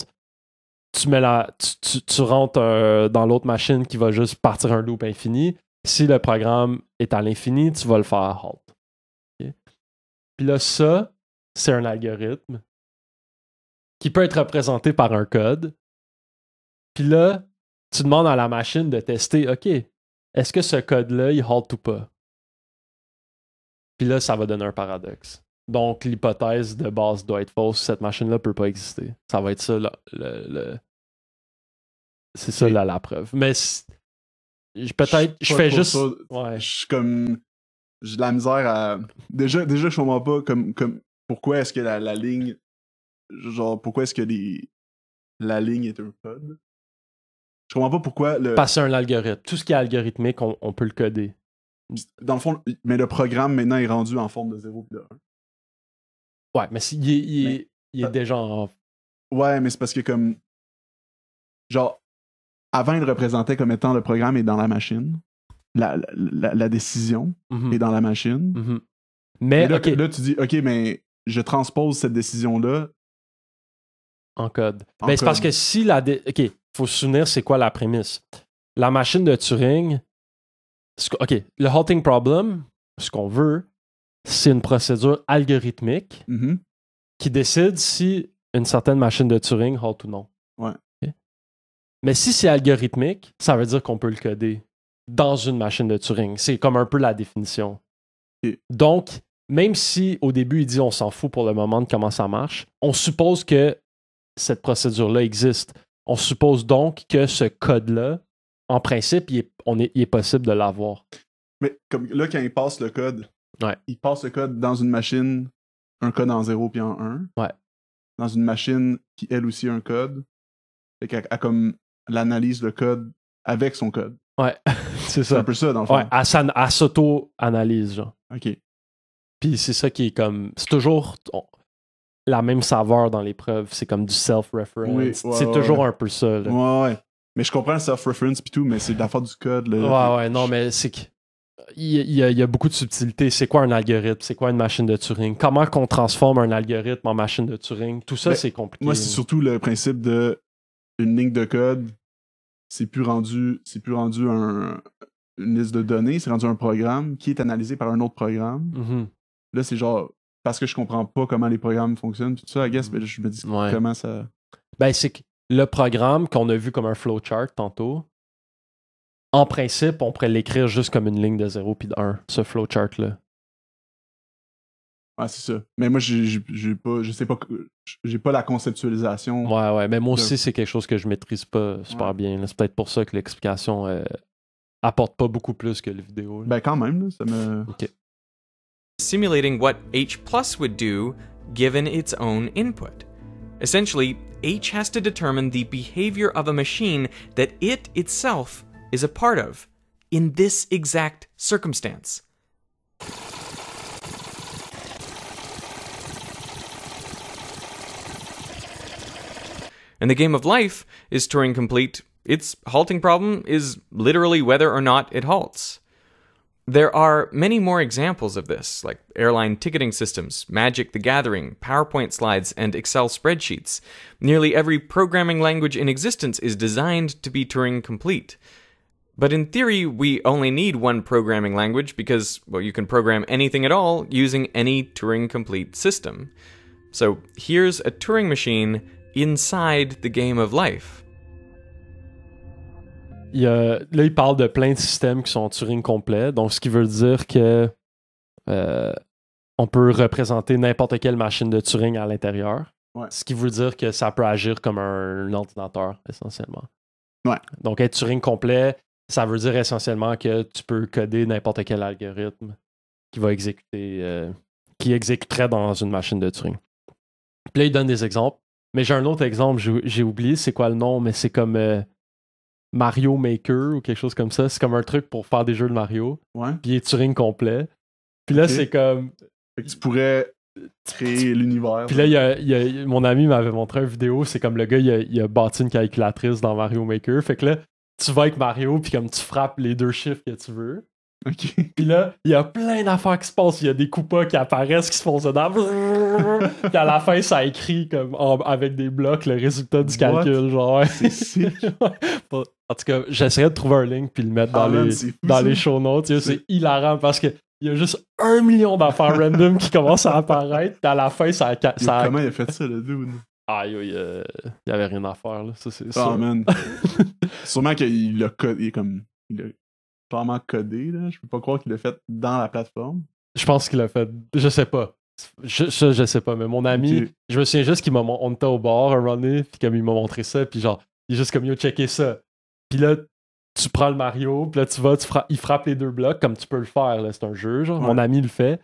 tu, rentres euh, dans l'autre machine qui va juste partir un loop infini. Si le programme est à l'infini, tu vas le faire halt. Puis là, ça, c'est un algorithme qui peut être représenté par un code. Puis là, tu demandes à la machine de tester, OK, est-ce que ce code-là, il halt ou pas? Puis là, ça va donner un paradoxe. Donc, l'hypothèse de base doit être fausse. Cette machine-là ne peut pas exister. Ça va être ça, le, C'est ça, la preuve. Mais peut-être, je fais juste... Je suis comme... J'ai la misère à... Déjà, déjà je comprends pas comme, comme... pourquoi est-ce que la, ligne... Genre, pourquoi est-ce que les... la ligne est un code? Je comprends pas pourquoi le... Passer un algorithme. Tout ce qui est algorithmique, on peut le coder. Dans le fond, mais le programme maintenant est rendu en forme de 0 et de 1. Ouais, mais, il, est euh, déjà en. Ouais, mais c'est parce que comme. Genre, avant, il le représentait comme étant le programme est dans la machine. La, décision mm-hmm. est dans la machine. Mm-hmm. Mais, là, tu dis, OK, mais je transpose cette décision-là en code. Mais c'est parce que si la. Dé... OK, faut se souvenir, c'est quoi la prémisse? La machine de Turing, OK, le halting problem, ce qu'on veut, c'est une procédure algorithmique mm-hmm. qui décide si une certaine machine de Turing halt ou non. Mais si c'est algorithmique, ça veut dire qu'on peut le coder dans une machine de Turing. C'est comme un peu la définition. Donc, même si au début il dit on s'en fout pour le moment de comment ça marche, on suppose que cette procédure-là existe. On suppose donc que ce code-là en principe, il est, on est, possible de l'avoir. Mais comme là, quand il passe le code, il passe le code dans une machine, un code en 0 puis en 1. Dans une machine qui, elle aussi, a un code. et qu'elle a comme l'analyse le code avec son code. Ouais, c'est ça. un peu ça, dans le fond. elle, s'auto-analyse, OK. Puis c'est ça qui est comme. C'est toujours la même saveur dans l'épreuve. C'est comme du self-reference. Oui, c'est toujours un peu ça. ouais. Mais je comprends le self-reference et tout, mais c'est la force du code. Ouais, ouais, non, mais c'est que. Il y, a, beaucoup de subtilités. C'est quoi un algorithme? C'est quoi une machine de Turing? Comment qu'on transforme un algorithme en machine de Turing? Tout ça, ben, c'est compliqué. Moi, c'est surtout le principe de une ligne de code, c'est plus rendu, c'est plus rendu une liste de données, c'est rendu un programme qui est analysé par un autre programme. Mm-hmm. Là, c'est genre parce que je comprends pas comment les programmes fonctionnent, tout ça, guess, mm. je me dis comment ça. Ben, c'est que le programme qu'on a vu comme un flowchart tantôt, en principe, on pourrait l'écrire juste comme une ligne de 0 puis de 1, ce flowchart-là. Ouais, c'est ça. Mais moi, je sais pas, j'ai pas la conceptualisation. Ouais, ouais. Mais moi aussi, c'est quelque chose que je maîtrise pas super bien. C'est peut-être pour ça que l'explication euh, apporte pas beaucoup plus que la vidéo. Ben, quand même, là, ça me. Simulating what H would do given its own input. Essentially, H has to determine the behavior of a machine that it itself is a part of, in this exact circumstance. And the game of life is Turing complete. Its halting problem is literally whether or not it halts. There are many more examples of this, like airline ticketing systems, Magic the Gathering, PowerPoint slides, and Excel spreadsheets. Nearly every programming language in existence is designed to be Turing complete. But in theory, we only need one programming language because, well, you can program anything at all using any Turing complete system. So here's a Turing machine inside the game of life. là, il parle de plein de systèmes qui sont Turing complet. Donc, ce qui veut dire que euh, on peut représenter n'importe quelle machine de Turing à l'intérieur. Ce qui veut dire que ça peut agir comme un, ordinateur, essentiellement. Ouais. Donc, être Turing complet, ça veut dire essentiellement que tu peux coder n'importe quel algorithme qui va exécuter, euh, qui exécuterait dans une machine de Turing. là, il donne des exemples. Mais j'ai un autre exemple, j'ai oublié c'est quoi le nom, mais c'est comme. Euh, Mario Maker ou quelque chose comme ça. C'est comme un truc pour faire des jeux de Mario. Ouais. Puis il est Turing complet. Puis là, c'est comme. tu pourrais créer l'univers. Puis là, mon ami m'avait montré une vidéo. C'est comme le gars, il a, il a, bâti une calculatrice dans Mario Maker. Fait que là, tu vas avec Mario, puis comme tu frappes les deux chiffres que tu veux. Pis là, il y a plein d'affaires qui se passent. Il y a des coupas qui apparaissent, qui se font dedans. Puis à la fin, ça écrit comme avec des blocs le résultat du calcul. Genre, C'est En tout cas, j'essaierai de trouver un link puis le mettre dans, ah, les, show notes. C'est hilarant parce que il y a juste un million d'affaires random qui commencent à apparaître. Puis à la fin, ça. comment il a fait ça, le dude? Ah, il, n'y avait rien à faire, là. Ça, c'est oh, Sûrement qu'il a, il est comme. Il codé. Je peux pas croire qu'il l'a fait dans la plateforme. Je pense qu'il l'a fait. Je sais pas. Je, je, sais pas, mais mon ami, je me souviens juste qu'il m'a on était au bord un runner, puis comme il m'a montré ça, puis genre, il est juste comme yo checké ça. Puis là, tu prends le Mario, puis là tu vas, tu il frappe les deux blocs comme tu peux le faire, c'est un jeu, genre, mon ami le fait.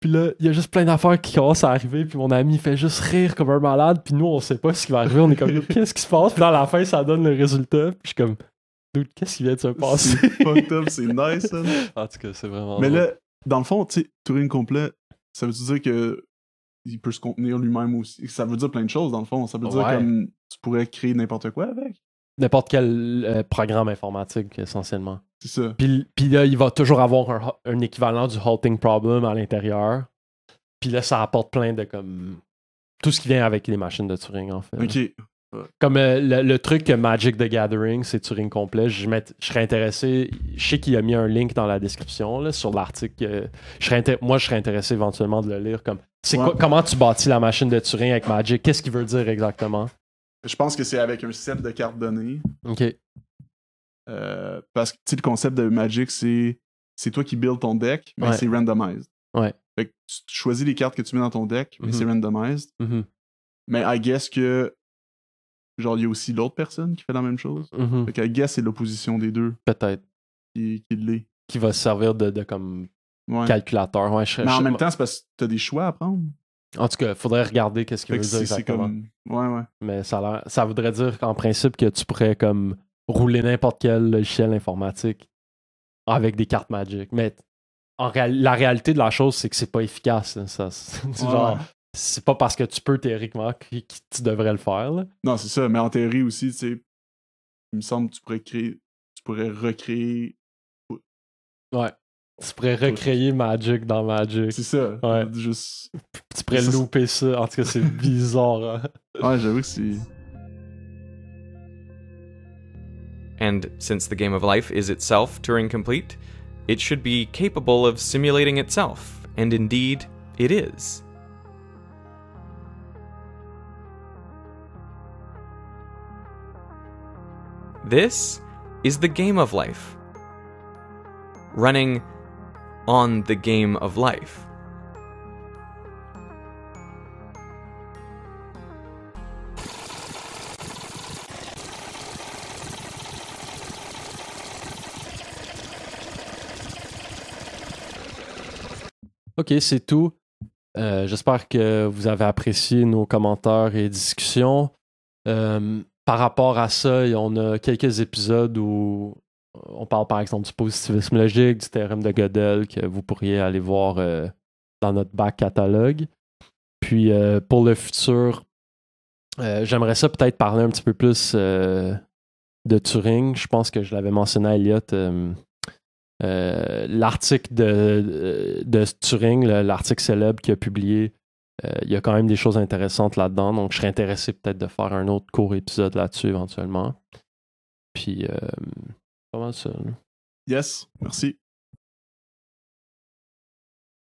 Puis là, il y a juste plein d'affaires qui commencent à arriver, puis mon ami fait juste rire comme un malade, puis nous on sait pas ce qui va arriver, on est comme qu'est-ce qui se passe, puis là à la fin ça donne le résultat, puis je comme qu'est-ce qui vient de se passer? C'est c'est nice. Hein. En tout cas, c'est vraiment. Mais là, dans le fond, tu sais, Turing complet, ça veut dire que il peut se contenir lui-même aussi. Ça veut dire plein de choses, dans le fond. Ça veut dire comme tu pourrais créer n'importe quoi avec. N'importe quel euh, programme informatique, essentiellement. C'est ça. Puis, là, il va toujours avoir un, équivalent du halting problem à l'intérieur. Puis là, ça apporte plein de comme. Tout ce qui vient avec les machines de Turing, en fait. Ok. Comme euh, le, truc truc Magic the Gathering, c'est Turing complet. Je, serais intéressé. Je sais qu'il a mis un link dans la description sur l'article. Euh, moi, je serais intéressé éventuellement de le lire. Comme, comment tu bâtis la machine de Turing avec Magic Qu'est-ce qu'il veut dire exactement Je pense que c'est avec un set de cartes données. Ok. Euh, parce que le concept de Magic, c'est c'est toi qui build ton deck, mais c'est randomized. Ouais. tu choisis les cartes que tu mets dans ton deck, mais mm-hmm. c'est randomized. Mm-hmm. Mais I guess que genre, il y a aussi l'autre personne qui fait la même chose. Mm Fait que, guess, c'est l'opposition des deux. Peut-être. Qui, qui l'est. Qui va servir de, comme calculateur. Ouais, Mais en même temps, c'est parce que t'as des choix à prendre. En tout cas, il faudrait regarder qu'est-ce qu'il veut dire exactement. Ouais, ouais. Mais ça, ça voudrait dire qu'en principe que tu pourrais comme rouler n'importe quel logiciel informatique avec des cartes magiques. Mais en la réalité de la chose, c'est que c'est pas efficace. ça, genre, c'est pas parce que tu peux théoriquement que, tu devrais le faire. Non, c'est ça, mais en théorie aussi, tu sais, il me semble que tu pourrais créer, tu pourrais recréer. Ouais. Tu pourrais recréer Magic dans Magic. C'est ça. Ouais. Juste... Tu pourrais louper ça. En tout cas, c'est bizarre. Hein. Ouais, j'avoue que c'est. And since the game of life is itself Turing complete, it should be capable of simulating itself, and indeed, it is. This is the game of life. Running on the game of life. OK, c'est tout. Euh, j'espère que vous avez apprécié nos commentaires et discussions. Euh, par rapport à ça, on a quelques épisodes où on parle par exemple du positivisme logique, du théorème de Gödel que vous pourriez aller voir euh, dans notre bac catalogue. Puis euh, pour le futur, euh, j'aimerais ça peut-être parler un petit peu plus de Turing. Je pense que je l'avais mentionné à Elliot. L'article de, de, Turing, l'article célèbre qu'il a publié euh, il y a quand même des choses intéressantes là-dedans. Donc, je serais intéressé peut-être de faire un autre court épisode là-dessus éventuellement. Puis, comment euh, ça. Yes, merci.